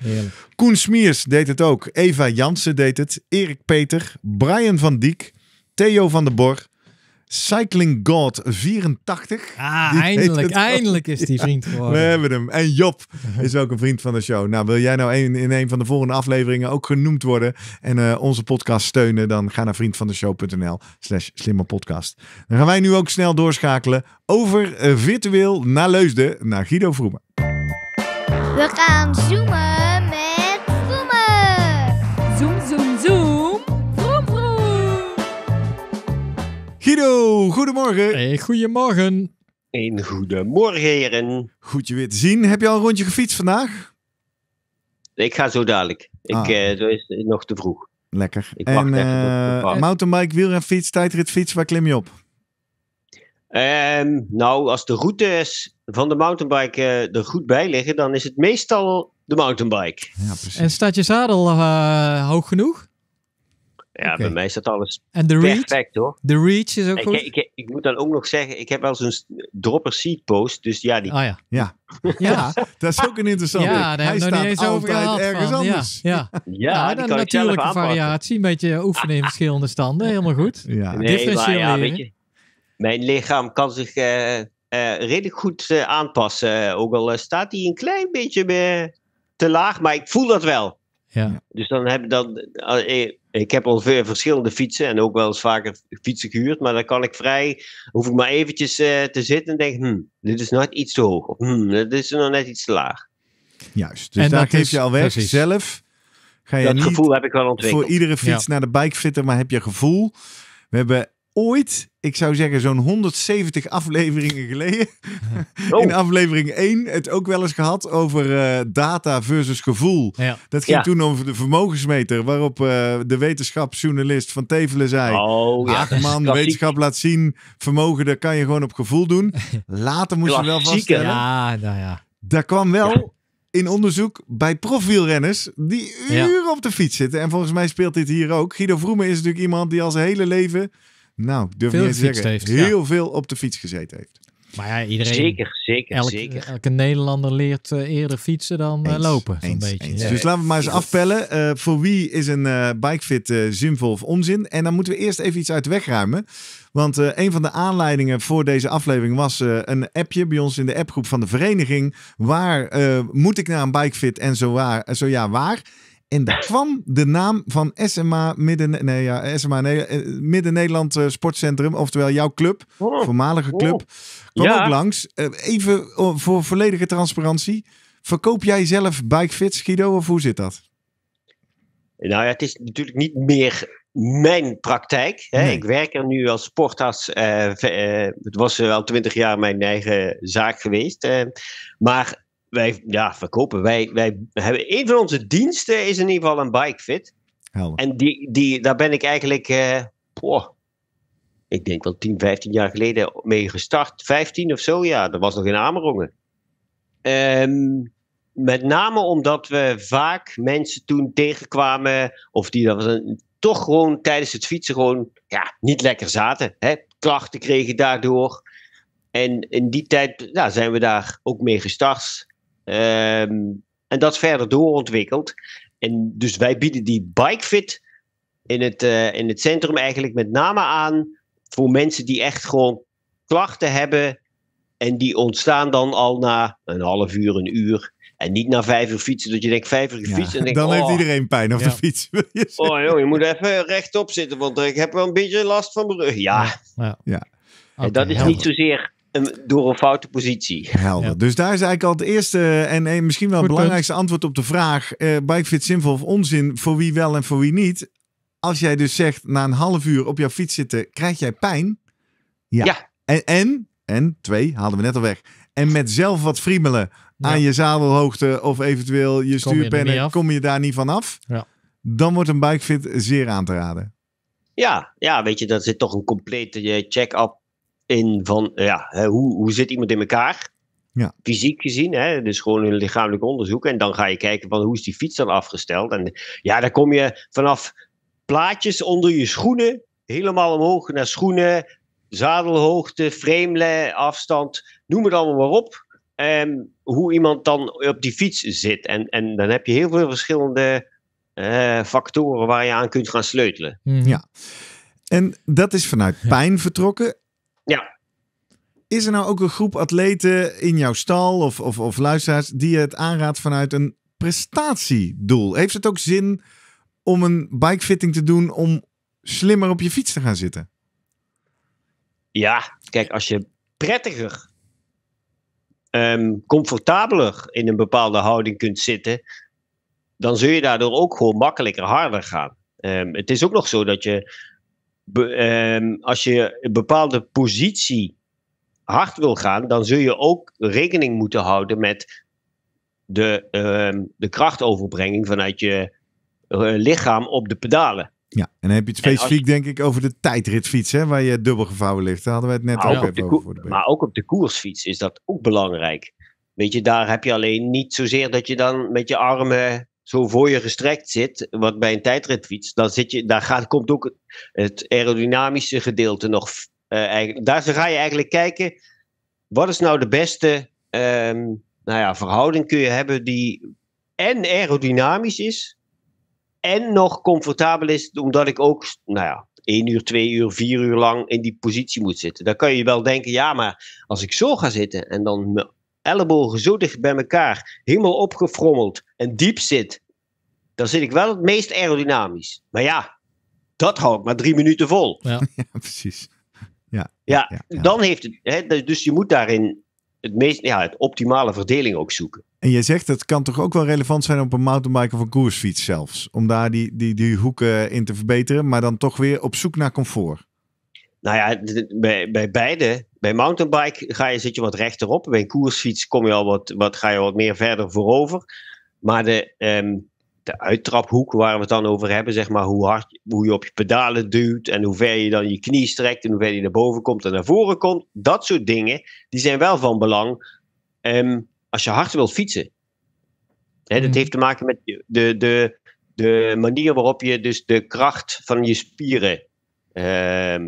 Koen Smiers deed het ook. Eva Jansen deed het. Erik Peter. Brian van Diek. Theo van de Bor. Cycling God 84. Ah, [laughs] eindelijk, eindelijk is die vriend geworden. we hebben hem. En Job is ook een vriend van de show. Nou, wil jij nou een, in een van de volgende afleveringen ook genoemd worden en eh, onze podcast steunen, dan ga naar vriendvandeshow.nl slash slimmerpodcast. Dan gaan wij nu ook snel doorschakelen over eh, virtueel naar Leusden, naar Guido Vroemen. We gaan zoomen. Guido, goedemorgen. Hey, goedemorgen. Een goedemorgen, heren. Goed je weer te zien. Heb je al een rondje gefietst vandaag? Ik ga zo dadelijk. Ik, zo ah. eh, is het nog te vroeg. Lekker. Ik en eh, mountainbike, wielrenfiets, tijdritfiets, waar klim je op? Ehm, nou, als de routes van de mountainbike eh, er goed bij liggen, dan is het meestal de mountainbike. Ja, precies. En staat je zadel hoog genoeg? Ja, bij mij is dat alles de perfect reach? hoor. De reach is ook ik, goed? Ik, ik, moet dan ook nog zeggen, ik heb wel zo'n dropper seat post, dus ja. Die... Ah, ja. Ja. [laughs] ja. [laughs] dat is ook een interessante. Ja, daar Hij staat nog niet eens over gehad ergens van. anders. Ja, [laughs] ja. ja, nou, ja dan natuurlijke variatie, een beetje oefenen in verschillende standen, helemaal goed. Ja. Nee, ja, mijn lichaam kan zich... Eh, eh, redelijk goed eh, aanpassen. Ook al staat hij een klein beetje te laag, maar ik voel dat wel. Ja. Dus dan heb dan, ik heb al veel, verschillende fietsen en ook wel eens vaker fietsen gehuurd, maar dan kan ik vrij, hoef ik maar eventjes eh, te zitten en denk, hmm, dit is net iets te hoog, of hmm, dit is nog net iets te laag. Juist, dus en daar geef je al weg zelf. Ga je dat niet gevoel heb ik wel ontwikkeld. Voor iedere fiets naar de bike fitter, maar heb je gevoel. We hebben ooit, ik zou zeggen zo'n 170 afleveringen geleden, in oh. aflevering 1 het ook wel eens gehad over eh, data versus gevoel. Dat ging toen over de vermogensmeter, waarop eh, de wetenschapsjournalist van Tevelen zei, ach man, wetenschap laat zien, vermogen dat kan je gewoon op gevoel doen. Later moest je wel vaststellen. Ja, nou ja. Daar kwam wel in onderzoek bij profielrenners die uren op de fiets zitten. En volgens mij speelt dit hier ook. Guido Vroemen is natuurlijk iemand die al zijn hele leven nou, durf veel niet te zeggen, heeft, heel veel op de fiets gezeten heeft. Maar ja, iedereen. Zeker, zeker, zeker. Elke Nederlander leert eh, eerder fietsen dan eh, lopen. een beetje. Dus laten we maar eens afpellen. Eh, voor wie is een bikefit zinvol of onzin? En dan moeten we eerst even iets uit wegruimen, Want een van de aanleidingen voor deze aflevering was een appje bij ons in de appgroep van de vereniging. Waar moet ik naar een bikefit en zo, waar, zo ja, waar? En daar kwam de naam van SMA Midden... Nee, ja, SMA eh, Midden-Nederland eh, Sportcentrum, oftewel jouw club, oh. voormalige club, oh. kwam ook langs. Eh, even oh, voor volledige transparantie. Verkoop jij zelf bikefits, Guido, of hoe zit dat? Nou ja, het is natuurlijk niet meer mijn praktijk. Hè. Ik werk er nu als sportarts. het was al twintig jaar mijn eigen zaak geweest. maar wij ja, verkopen. Wij, wij hebben, een van onze diensten is in ieder geval een bike fit. En die, die, daar ben ik eigenlijk, uh, ik denk wel 10, 15 jaar geleden mee gestart. 15 of zo, ja, dat was nog in Amerongen. Ehm, met name omdat we vaak mensen toen tegenkwamen, of die dat was een, toch gewoon tijdens het fietsen gewoon ja, niet lekker zaten. Hè? Klachten kregen daardoor. En in die tijd nou, zijn we daar ook mee gestart. Ehm, en dat verder doorontwikkeld. En dus wij bieden die bikefit in het, eh, in het centrum eigenlijk met name aan voor mensen die echt gewoon klachten hebben. En die ontstaan dan al na een half uur, een uur. En niet na vijf uur fietsen, dat je denkt vijf uur fietsen. en dan heeft oh. iedereen pijn op de fiets. oh joh, je moet even rechtop zitten, want ik heb wel een beetje last van mijn rug. Ja, ja. en dat is helder. niet zozeer door een foute positie. Helder. Dus daar is eigenlijk al het eerste en, misschien wel het belangrijkste antwoord op de vraag: uh, eh, bikefit zinvol of onzin? Voor wie wel en voor wie niet? Als jij dus zegt na een half uur op jouw fiets zitten, krijg jij pijn? Ja. En, en, en, twee, haalden we net al weg. En met zelf wat friemelen aan je zadelhoogte of eventueel je stuurpennen, kom je, daar niet van af. Ja. Dan wordt een bikefit zeer aan te raden. Ja, ja, weet je, dat zit toch een complete eh, check-up in van ja, hoe, hoe zit iemand in elkaar? Ja. Fysiek gezien, hè, dus gewoon een lichamelijk onderzoek. En dan ga je kijken van hoe is die fiets dan afgesteld. En ja, dan kom je vanaf plaatjes onder je schoenen helemaal omhoog naar schoenen, zadelhoogte, frame afstand, noem het allemaal maar op. Um, hoe iemand dan op die fiets zit. En, en dan heb je heel veel verschillende eh, factoren waar je aan kunt gaan sleutelen. Ja. En dat is vanuit pijn vertrokken. Ja. Is er nou ook een groep atleten in jouw stal of, of, of luisteraars die je het aanraadt vanuit een prestatiedoel? Heeft het ook zin om een bikefitting te doen om slimmer op je fiets te gaan zitten? Ja, kijk, als je prettiger, ehm, comfortabeler in een bepaalde houding kunt zitten, dan zul je daardoor ook gewoon makkelijker harder gaan. Ehm, het is ook nog zo dat je Ehm, als je een bepaalde positie hard wil gaan, dan zul je ook rekening moeten houden met de, ehm, de krachtoverbrenging vanuit je eh, lichaam op de pedalen. Ja, en dan heb je het specifiek denk ik over de tijdritfiets, hè, waar je dubbelgevouwen ligt. Daar hadden we het net ook, over. Voor de maar ook op de koersfiets is dat ook belangrijk. Weet je, daar heb je alleen niet zozeer dat je dan met je armen zo voor je gestrekt zit, wat bij een tijdritfiets, dan zit je, daar gaat, komt ook het aerodynamische gedeelte nog. Eh, daar ga je eigenlijk kijken, wat is nou de beste ehm, nou ja, verhouding kun je hebben die en aerodynamisch is, en nog comfortabel is, omdat ik ook, nou ja, één uur, twee uur, vier uur lang in die positie moet zitten. Dan kan je wel denken, ja, maar als ik zo ga zitten en dan ellebogen zo dicht bij elkaar, helemaal opgefrommeld en diep zit, dan zit ik wel het meest aerodynamisch. Maar ja, dat houdt ik maar drie minuten vol. Ja, [laughs] precies. Ja, ja, dan heeft het. Hè, dus, dus je moet daarin het meest, ja, het optimale verdeling ook zoeken. En je zegt, het kan toch ook wel relevant zijn op een mountainbike of een koersfiets zelfs. Om daar die, die, die hoeken in te verbeteren, maar dan toch weer op zoek naar comfort. Nou ja, bij, bij beide. Bij mountainbike ga je, zit je wat rechterop. Bij een koersfiets kom je al wat, wat, ga je wat meer verder voorover. Maar de, um, de uittraphoek waar we het dan over hebben, zeg maar, hoe hard hoe je op je pedalen duwt en hoe ver je dan je knie strekt en hoe ver je naar boven komt en naar voren komt. Dat soort dingen, die zijn wel van belang ehm, als je hard wilt fietsen. dat hmm. heeft te maken met de, de, de manier waarop je dus de kracht van je spieren ehm,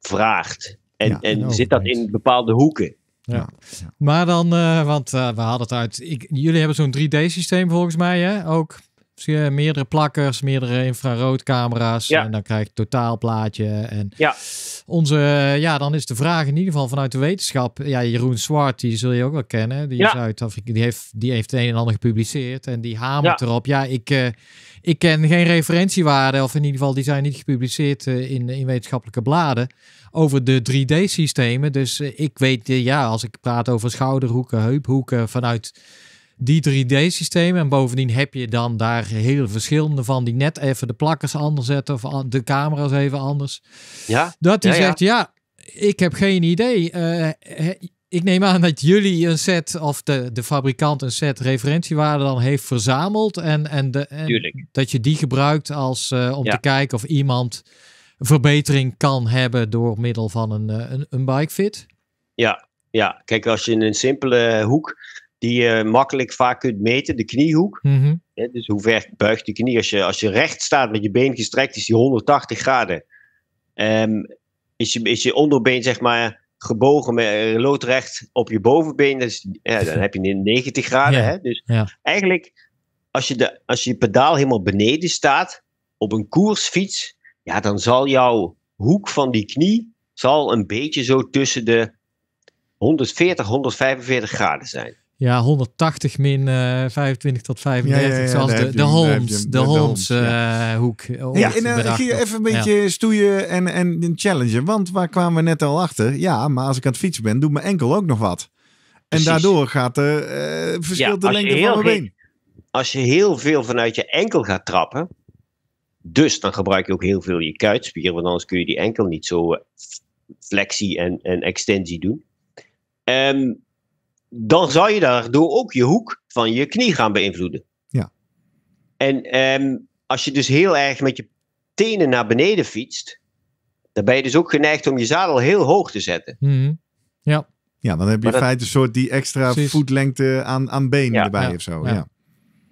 vraagt. En, en, zit dat in bepaalde hoeken. Ja. Maar dan, eh, want eh, we hadden het uit. Ik, jullie hebben zo'n 3D-systeem volgens mij, hè? Ook meerdere plakkers, meerdere infraroodcamera's. En dan krijg je het totaalplaatje. En ja. Onze, eh, ja, dan is de vraag in ieder geval vanuit de wetenschap. Ja, Jeroen Zwart, die zul je ook wel kennen. Die is uit Afrika. Die heeft, die heeft het een en ander gepubliceerd. En die hamert erop. Ja, ik, eh, ik ken geen referentiewaarden. Of in ieder geval, die zijn niet gepubliceerd eh, in, in wetenschappelijke bladen. Over de 3D-systemen. Dus ik weet, ja, als ik praat over schouderhoeken, heuphoeken vanuit die 3D-systemen. En bovendien heb je dan daar heel verschillende van die net even de plakkers anders zetten of de camera's even anders. Ja. Dat hij ja, zegt, ja. ik heb geen idee. Eh, ik neem aan dat jullie een set of de, de fabrikant een set referentiewaarde dan heeft verzameld. En, en, de, en dat je die gebruikt als, eh, om te kijken of iemand verbetering kan hebben door middel van een, eh, een, een fit. Ja, ja, kijk, als je in een simpele hoek die je makkelijk vaak kunt meten, de kniehoek. Mhm. dus hoe ver buigt de knie? Als je, als je recht staat met je been gestrekt, is die 180 graden. Ehm, is, je, is je onderbeen, zeg maar, gebogen met, eh, loodrecht op je bovenbeen, [laughs] dus, ja, dan heb je 90 graden. Hè? Dus eigenlijk, als je, de, als je pedaal helemaal beneden staat, op een koersfiets, ja, dan zal jouw hoek van die knie zal een beetje zo tussen de 140, 145 graden zijn. Ja, 180 min 25 eh, tot 35, zoals de, de, Holmes, de, Holmes, eh, hoek. Eh, ja, en dan ging je even een beetje stoeien en, en challengen. Want waar kwamen we net al achter? Ja, maar als ik aan het fietsen ben, doet mijn enkel ook nog wat. En daardoor gaat er uh, verschil de lengte van mijn been. Als je heel veel vanuit je enkel gaat trappen, dus dan gebruik je ook heel veel je kuitspieren want anders kun je die enkel niet zo flexie en, en extensie doen. Um, dan zou je daardoor ook je hoek van je knie gaan beïnvloeden. Ja. En ehm, als je dus heel erg met je tenen naar beneden fietst, dan ben je dus ook geneigd om je zadel heel hoog te zetten. Mhm. Ja. Ja, dan heb je in feite een soort die extra voetlengte aan, aan benen erbij of zo. ja.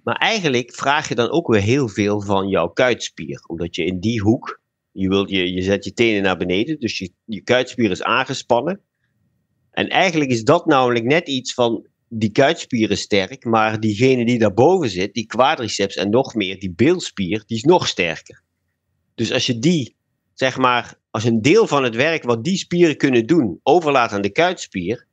Maar eigenlijk vraag je dan ook weer heel veel van jouw kuitspier. Omdat je in die hoek, je, wilt, je, je zet je tenen naar beneden, dus je, je kuitspier is aangespannen. En eigenlijk is dat namelijk net iets van die kuitspieren sterk, maar diegene die daarboven zit, die quadriceps en nog meer, die bilspier, die is nog sterker. Dus als je die, zeg maar, als een deel van het werk wat die spieren kunnen doen, overlaat aan de kuitspier,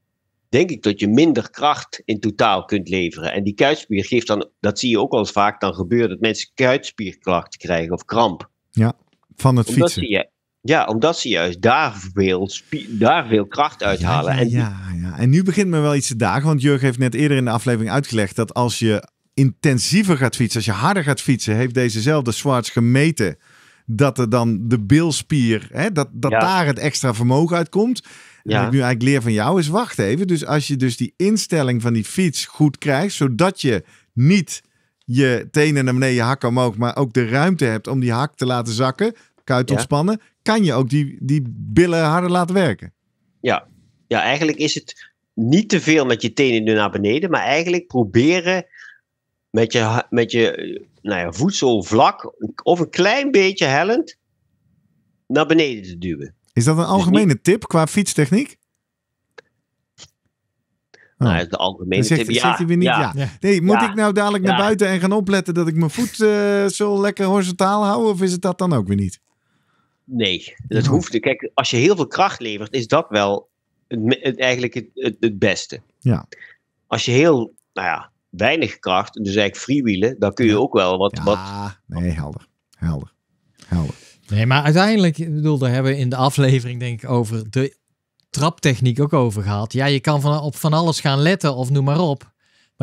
denk ik dat je minder kracht in totaal kunt leveren. En die kuitspier geeft dan, dat zie je ook al vaak dan gebeuren, dat mensen kuitspierklachten krijgen of kramp. Ja, van het fietsen. Ja, omdat ze juist daar veel, daar veel kracht uithalen. Ja, ja, ja, ja, En nu begint me wel iets te dagen. Want Jurgen heeft net eerder in de aflevering uitgelegd dat als je intensiever gaat fietsen, als je harder gaat fietsen, heeft dezezelfde Swartz gemeten dat er dan de bilspier, hè, dat, dat daar het extra vermogen uitkomt. En Wat ik nu eigenlijk leer van jou is, wacht even. Dus als je dus die instelling van die fiets goed krijgt, zodat je niet je tenen naar beneden, je hak omhoog, maar ook de ruimte hebt om die hak te laten zakken, kuit ontspannen, kan je ook die, die billen harder laten werken. Ja. ja, eigenlijk is het niet te veel met je tenen nu naar beneden, maar eigenlijk proberen met je, met je nou ja, voedsel vlak of een klein beetje hellend naar beneden te duwen. Is dat een dus algemene tip qua fietstechniek? Oh. Nou, de algemene tip, ja. Nee, moet ik nou dadelijk naar buiten en gaan opletten dat ik mijn voet eh, zo lekker horizontaal hou? Of is het dat dan ook weer niet? nee, dat hoeft niet. Kijk, als je heel veel kracht levert, is dat wel het, eigenlijk het, het, beste. Ja. Als je heel, nou ja, weinig kracht, dus eigenlijk freewheelen, dan kun je ook wel wat... Ja, nee, helder. Helder. Helder. Nee, maar uiteindelijk, ik bedoel, daar hebben we in de aflevering denk ik over de traptechniek ook over gehad. Ja, je kan van, op van alles gaan letten of noem maar op.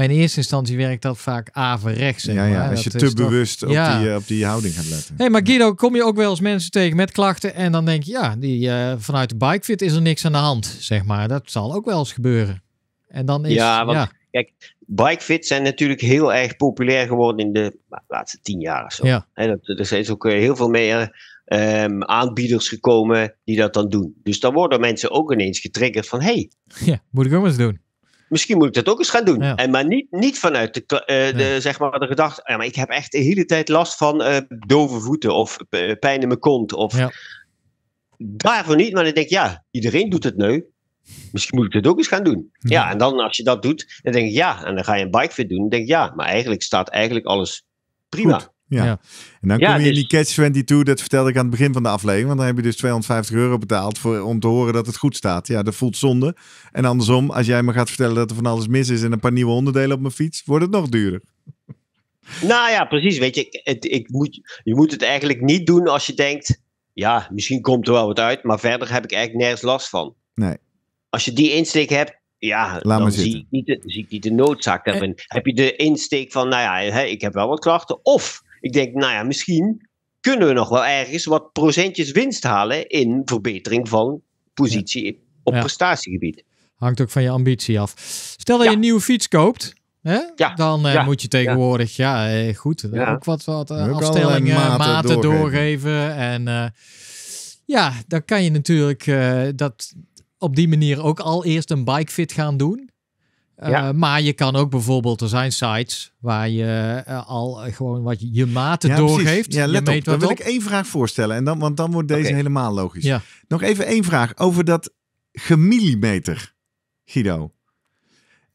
Maar in eerste instantie werkt dat vaak averechts. Ja, als je te bewust op, die, eh, op die houding gaat letten. Hey, maar Guido, kom je ook wel eens mensen tegen met klachten en dan denk je, ja, die, eh, vanuit de bikefit is er niks aan de hand, zeg maar. Dat zal ook wel eens gebeuren. En dan is, ja, want kijk, bikefits zijn natuurlijk heel erg populair geworden in de laatste tien jaar of zo. Ja. er zijn dus ook eh, heel veel meer ehm, aanbieders gekomen die dat dan doen. Dus dan worden mensen ook ineens getriggerd van, hey, ja, moet ik ook eens doen misschien moet ik dat ook eens gaan doen. En maar niet, niet vanuit de, eh, de zeg maar, de gedachte, ja, maar ik heb echt de hele tijd last van eh, dove voeten of eh, pijn in mijn kont. Of daarvoor niet, maar dan denk ik, ja, iedereen doet het nu. Misschien moet ik dat ook eens gaan doen. Ja, en dan als je dat doet, dan denk ik ja. En dan ga je een bikefit doen, dan denk ik ja. Maar eigenlijk staat eigenlijk alles prima. Ja. En dan kom je in dus- die Catch 22, dat vertelde ik aan het begin van de aflevering. Want dan heb je dus 250 euro betaald voor, om te horen dat het goed staat. Ja, dat voelt zonde. En andersom, als jij me gaat vertellen dat er van alles mis is en een paar nieuwe onderdelen op mijn fiets, wordt het nog duurder. [laughs] Nou ja, precies. Weet je, het, ik moet, je moet het eigenlijk niet doen als je denkt, ja, misschien komt er wel wat uit, maar verder heb ik eigenlijk nergens last van. Nee. Als je die insteek hebt, ja, Laat dan zie ik, niet de, zie ik niet de noodzaak En... Heb je de insteek van, nou ja, ik heb wel wat klachten, of ik denk, nou ja, misschien kunnen we nog wel ergens wat procentjes winst halen in verbetering van positie op prestatiegebied. Hangt ook van je ambitie af. Stel dat je een nieuwe fiets koopt, dan eh, moet je tegenwoordig, ja, eh, goed, eh, ook wat, wat afstellingen, maten, maten, doorgeven. En ja, dan kan je natuurlijk dat op die manier ook al eerst een bikefit gaan doen. Eh, maar je kan ook bijvoorbeeld, er zijn sites waar je eh, al gewoon wat je maten ja, doorgeeft. Ja, let op. Dan wil ik één vraag voorstellen, en dan, want dan wordt deze helemaal logisch. Ja. Nog even één vraag over dat gemillimeter, Guido.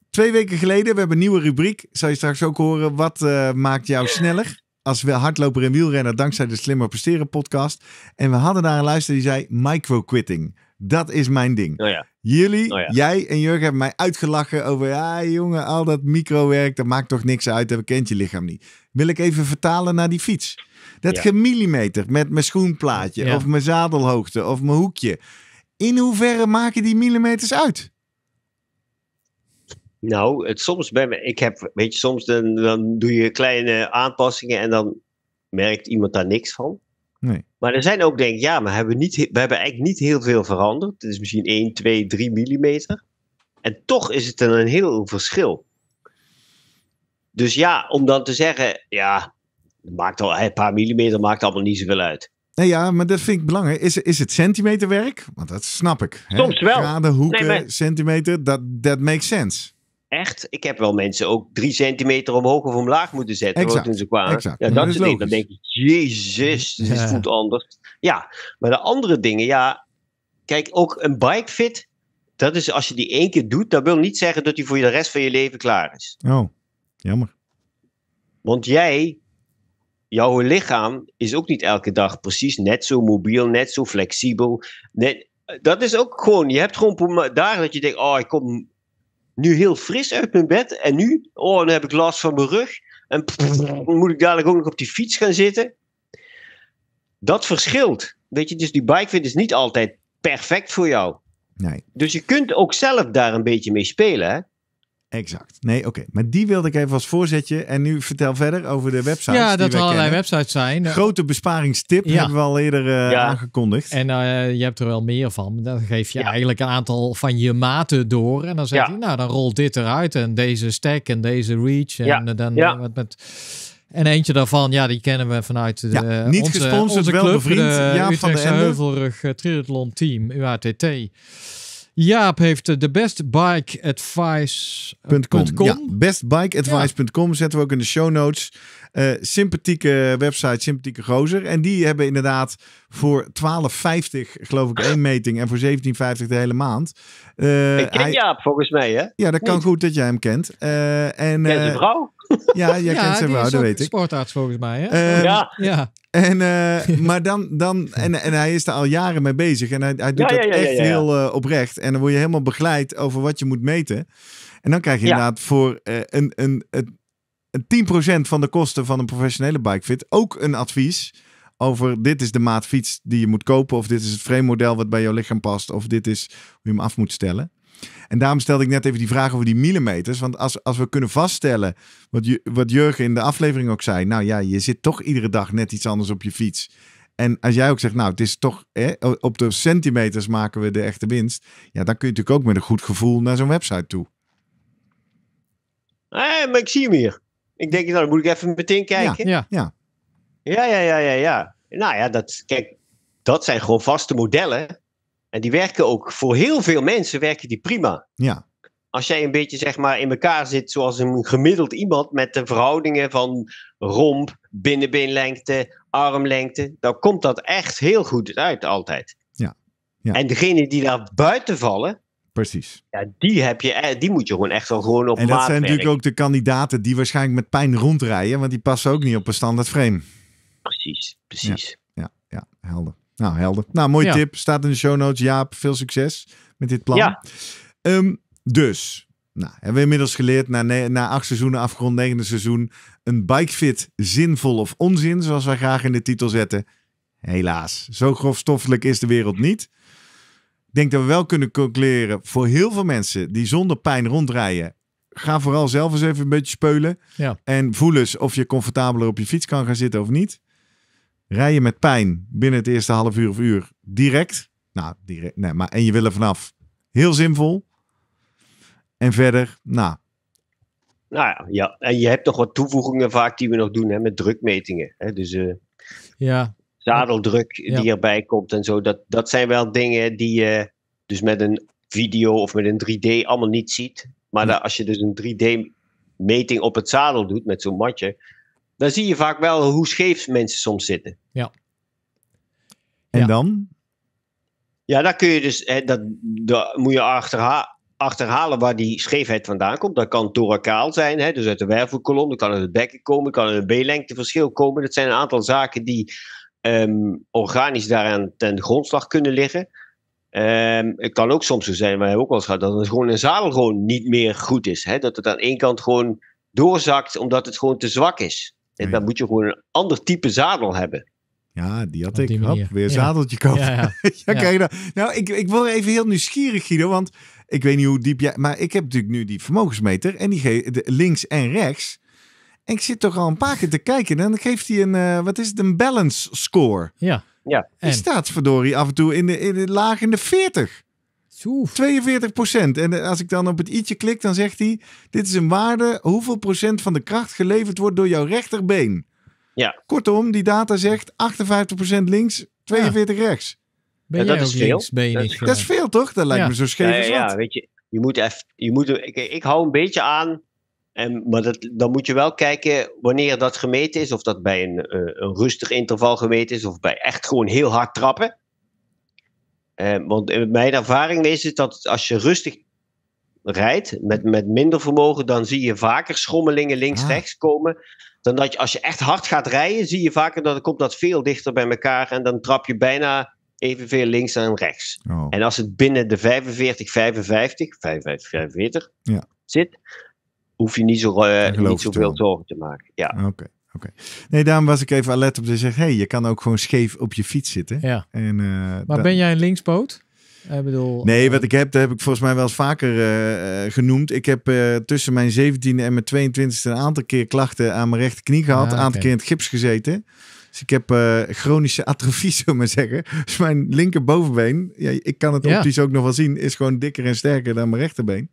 Twee weken geleden, we hebben een nieuwe rubriek. Zou je straks ook horen, wat eh, maakt jou sneller? Als we hardloper en wielrenner dankzij de Slimmer Presteren podcast. En we hadden daar een luister die zei microquitting. Dat is mijn ding. Oh Jullie, oh jij en Jurgen hebben mij uitgelachen over, ja jongen, al dat microwerk, dat maakt toch niks uit, dat kent je lichaam niet. Wil ik even vertalen naar die fiets. Dat ja. gemillimeter met mijn schoenplaatje of mijn zadelhoogte of mijn hoekje. In hoeverre maken die millimeters uit? Nou, het, soms bij me, ik heb, weet je, soms dan, dan doe je kleine aanpassingen en dan merkt iemand daar niks van. Maar er zijn ook denk ik, ja, maar hebben we, niet, we hebben eigenlijk niet heel veel veranderd. Het is misschien 1, 2, 3 millimeter. En toch is het een heel verschil. Dus ja, om dan te zeggen, ja, maakt al, een paar millimeter maakt allemaal niet zoveel uit. Nee, ja, maar dat vind ik belangrijk. Is, is het centimeterwerk? Want dat snap ik. Hè? Soms wel. Graden, hoeken, centimeter, dat that makes sense echt, ik heb wel mensen ook drie centimeter omhoog of omlaag moeten zetten. Exact, toen ze Ja, dat, is niet. Dan denk ik, jezus, dit is voelt anders. Ja, maar de andere dingen, ja. Kijk, ook een bikefit, dat is als je die één keer doet, dat wil niet zeggen dat die voor de rest van je leven klaar is. Oh, jammer. Want jij, jouw lichaam is ook niet elke dag precies net zo mobiel, net zo flexibel. dat is ook gewoon, je hebt gewoon daar dat je denkt, oh, ik kom nu heel fris uit mijn bed. En nu, oh, dan heb ik last van mijn rug. En moet ik dadelijk ook nog op die fiets gaan zitten. Dat verschilt. Weet je, dus die bikefit is niet altijd perfect voor jou. Nee. Dus je kunt ook zelf daar een beetje mee spelen. Hè? Exact. Nee, oké. Maar die wilde ik even als voorzetje. En nu vertel verder over de websites. Ja, dat er allerlei websites zijn. Eh, Grote besparingstip hebben we al eerder eh, ja. aangekondigd. En eh, je hebt er wel meer van. Dan geef je eigenlijk een aantal van je maten door. En dan zeg je, nou dan rolt dit eruit. En deze stack en deze reach. En dan wat met en eentje daarvan, ja, die kennen we vanuit de, niet onze, gesponsord, onze wel bevriend, de ja, Utrechtse van Heuvelrug Triathlon Team, UATT. Jaap heeft eh, de bestbikeadvice.com. Eh, ja, bestbikeadvice.com zetten we ook in de show notes. Eh, sympathieke website, sympathieke gozer. En die hebben inderdaad voor 12,50 geloof ik één meting en voor 17,50 de hele maand. Eh, ik ken hij... volgens mij hè? Ja, dat kan goed dat jij hem kent. Uh, en, vrouw? [laughs] Ja, jij kent zijn vrouw, dat weet ik. sportarts volgens mij hè? Ehm, ja. ja. En, maar dan, dan en, en hij is er al jaren mee bezig en hij, hij doet ja, dat ja, echt heel oprecht. En dan word je helemaal begeleid over wat je moet meten. En dan krijg je inderdaad voor een, een, een 10% van de kosten van een professionele bikefit ook een advies over dit is de maat fiets die je moet kopen of dit is het frame model wat bij jouw lichaam past of dit is hoe je hem af moet stellen. En daarom stelde ik net even die vraag over die millimeters. Want als, als we kunnen vaststellen, wat, wat Jurgen in de aflevering ook zei. Nou ja, je zit toch iedere dag net iets anders op je fiets. En als jij ook zegt, nou, het is toch hè, op de centimeters maken we de echte winst. Ja, dan kun je natuurlijk ook met een goed gevoel naar zo'n website toe. Nee, maar ik zie hem hier. Ik denk, dat nou, dan moet ik even meteen kijken. Ja, ja. Ja, ja, ja, ja, ja. Nou ja, dat, kijk, dat zijn gewoon vaste modellen. En die werken ook, voor heel veel mensen werken die prima. Ja. Als jij een beetje zeg maar in elkaar zit zoals een gemiddeld iemand met de verhoudingen van romp, binnenbeenlengte, armlengte, dan komt dat echt heel goed uit altijd. Ja. ja. En degene die daar buiten vallen, Precies. Ja, die, heb je, eh, die moet je gewoon echt wel gewoon op En dat zijn natuurlijk ook de kandidaten die waarschijnlijk met pijn rondrijden, want die passen ook niet op een standaard frame. Precies, precies. Ja, ja, helder. Nou, helder. Nou, mooi tip. Staat in de show notes. Jaap, veel succes met dit plan. Ja. Ehm, dus, nou, hebben we inmiddels geleerd, na, na acht seizoenen afgerond, negende seizoen, een bikefit zinvol of onzin, zoals wij graag in de titel zetten. Helaas, zo grofstoffelijk is de wereld niet denk dat we wel kunnen concluderen voor heel veel mensen die zonder pijn rondrijden. Ga vooral zelf eens even een beetje speulen. Ja. En voel eens of je comfortabeler op je fiets kan gaan zitten of niet. Rij je met pijn binnen het eerste half uur of uur direct. Nou, direct, nee, maar en je wil er vanaf. Heel zinvol. En verder, nou. Nou ja, ja, en je hebt toch wat toevoegingen vaak die we nog doen hè, met drukmetingen. Hè? Dus eh, Ja, zadeldruk die erbij komt en zo. Dat, dat zijn wel dingen die je dus met een video of met een 3D allemaal niet ziet. Maar als je dus een 3D-meting op het zadel doet met zo'n matje, dan zie je vaak wel hoe scheef mensen soms zitten. Ja. En dan? Ja, dan kun je dus, hè, dat, dat moet je achterha achterhalen waar die scheefheid vandaan komt. Dat kan thoracaal zijn, hè, dus uit de wervelkolom, dan kan uit het bekken komen, kan er een B-lengteverschil komen. Dat zijn een aantal zaken die Ehm, organisch daaraan ten grondslag kunnen liggen. Ehm, het kan ook soms zo zijn, we hebben ook wel eens gehad, dat een zadel gewoon niet meer goed is. Hè? Dat het aan één kant gewoon doorzakt omdat het gewoon te zwak is. En dan moet je gewoon een ander type zadel hebben. Ja, die had ik. Hop, weer ja. zadeltje kopen. [laughs] Ja, kijk nou. Nou, ik, ik word even heel nieuwsgierig, Guido. Want ik weet niet hoe diep jij... Maar ik heb natuurlijk nu die vermogensmeter. En die links en rechts ik zit toch al een paar keer te kijken. En dan geeft hij een, eh, wat is het, een balance score. Ja. ja. En staat verdorie af en toe in de, in de laag in de 40. Oef. 42 procent. En eh, als ik dan op het i'tje klik, dan zegt hij... Dit is een waarde hoeveel procent van de kracht geleverd wordt door jouw rechterbeen. Ja. Kortom, die data zegt 58 procent links, 42 rechts. Ben dat is veel. je dat, is veel. dat is veel, toch? Dat lijkt me zo scheef Ja, weet je, je moet even... Je moet, ik, ik hou een beetje aan maar dat, dan moet je wel kijken wanneer dat gemeten is. Of dat bij een, eh, een rustig interval gemeten is. Of bij echt gewoon heel hard trappen. Eh, want in mijn ervaring is het dat als je rustig rijdt. Met, met minder vermogen. Dan zie je vaker schommelingen links-rechts ah. komen. Dan dat je, als je echt hard gaat rijden. Zie je vaker dat komt dat veel dichter bij elkaar. En dan trap je bijna evenveel links en rechts. Oh. En als het binnen de 45, 55, 55, 45 zit, hoef je niet, zo, eh, niet zoveel zorgen te maken. Ja. Oké. Nee, daarom was ik even alert op te zeggen: hey, je kan ook gewoon scheef op je fiets zitten. Ja. En, eh, maar ben jij een linkspoot? Eh, bedoel, nee, wat ik heb, dat heb ik volgens mij wel eens vaker genoemd. Ik heb tussen mijn 17e en mijn 22e een aantal keer klachten aan mijn rechterknie gehad. Ah, een aantal keer in het gips gezeten. Dus ik heb eh, chronische atrofie, [laughs] zullen we maar zeggen. Dus mijn linkerbovenbeen, ja, ik kan het optisch ook nog wel zien, is gewoon dikker en sterker dan mijn rechterbeen.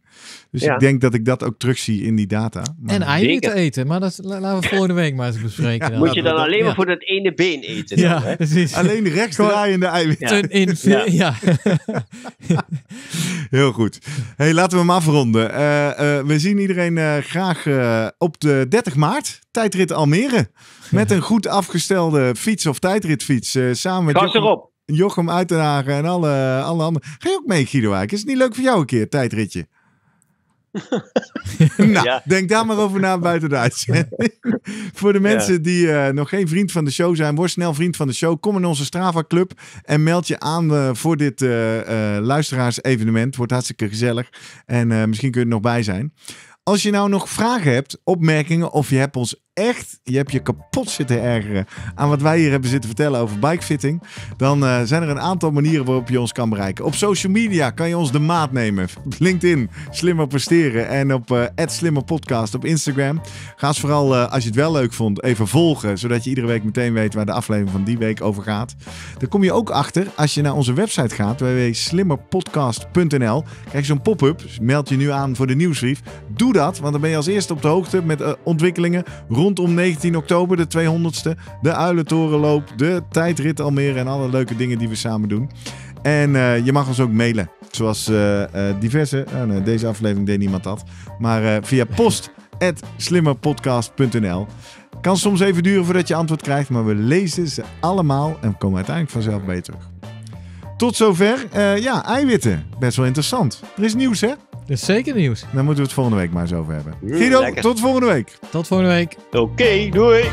Dus ik denk dat ik dat ook terugzie in die data. Maar en eiwitten eten, maar dat laten we volgende week maar eens bespreken. [laughs] Moet je dan alleen maar voor dat ene been eten? Dan, ja, hè? precies. Alleen rechtsdraaiende eiwitten. In, ja. [laughs] Heel goed. hey, laten we hem afronden. Eh, eh, we zien iedereen graag op de 30 maart tijdrit Almere. Met een goed afgestelde fiets of tijdritfiets. Eh, samen met Jochem, erop. Jochem Uitenhagen en alle, alle anderen. Ga je ook mee, Guido Is het niet leuk voor jou een keer, tijdritje? [laughs] [laughs] nou, denk daar maar over na buiten de uitzending. [laughs] Voor de mensen die eh, nog geen vriend van de show zijn, word snel vriend van de show. Kom in onze Strava Club en meld je aan eh, voor dit uh, luisteraars-evenement. Wordt hartstikke gezellig en misschien kun je er nog bij zijn. Als je nou nog vragen hebt, opmerkingen of je hebt ons echt je hebt je kapot zitten ergeren aan wat wij hier hebben zitten vertellen over bikefitting, dan eh, zijn er een aantal manieren waarop je ons kan bereiken. Op social media kan je ons de maat nemen. [laughs] LinkedIn, slimmer presteren en op uh, @slimmerpodcast op Instagram. Ga eens vooral, eh, als je het wel leuk vond, even volgen, zodat je iedere week meteen weet waar de aflevering van die week over gaat. Dan kom je ook achter als je naar onze website gaat, www.slimmerpodcast.nl. Krijg je zo'n pop-up, dus meld je nu aan voor de nieuwsbrief. Doe dat, want dan ben je als eerste op de hoogte met ontwikkelingen rondom 19 oktober, de 200ste. De Uilentorenloop, de tijdrit Almere en alle leuke dingen die we samen doen. En eh, je mag ons ook mailen. Zoals eh, eh, diverse. Oh, deze aflevering deed niemand dat. Maar via post.slimmerpodcast.nl. Kan soms even duren voordat je antwoord krijgt. Maar we lezen ze allemaal. En komen uiteindelijk vanzelf bij je terug. Tot zover. ja, eiwitten. Best wel interessant. Er is nieuws, hè? zeker nieuws. Dan moeten we het volgende week maar eens over hebben. Mm, Guido, tot volgende week. Tot volgende week. Oké, doei.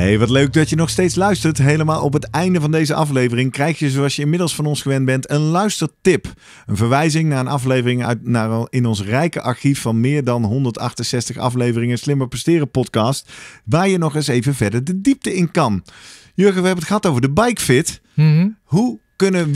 Hey, wat leuk dat je nog steeds luistert. Helemaal op het einde van deze aflevering krijg je, zoals je inmiddels van ons gewend bent, een luistertip. Een verwijzing naar een aflevering uit, naar, in ons rijke archief van meer dan 168 afleveringen Slimmer Presteren podcast, waar je nog eens even verder de diepte in kan. Jurgen, we hebben het gehad over de bikefit. Mm Hoe kunnen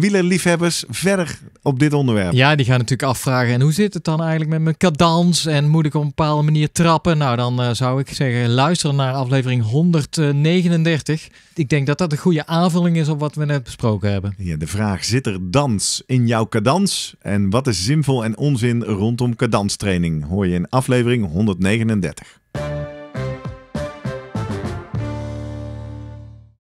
wielerliefhebbers verder op dit onderwerp? Ja, die gaan natuurlijk afvragen. En hoe zit het dan eigenlijk met mijn cadans? En moet ik op een bepaalde manier trappen? Nou, dan eh, zou ik zeggen, luister naar aflevering 139. Ik denk dat dat een goede aanvulling is op wat we net besproken hebben. Ja, de vraag, zit er dans in jouw cadans? En wat is zinvol en onzin rondom cadanstraining? Hoor je in aflevering 139.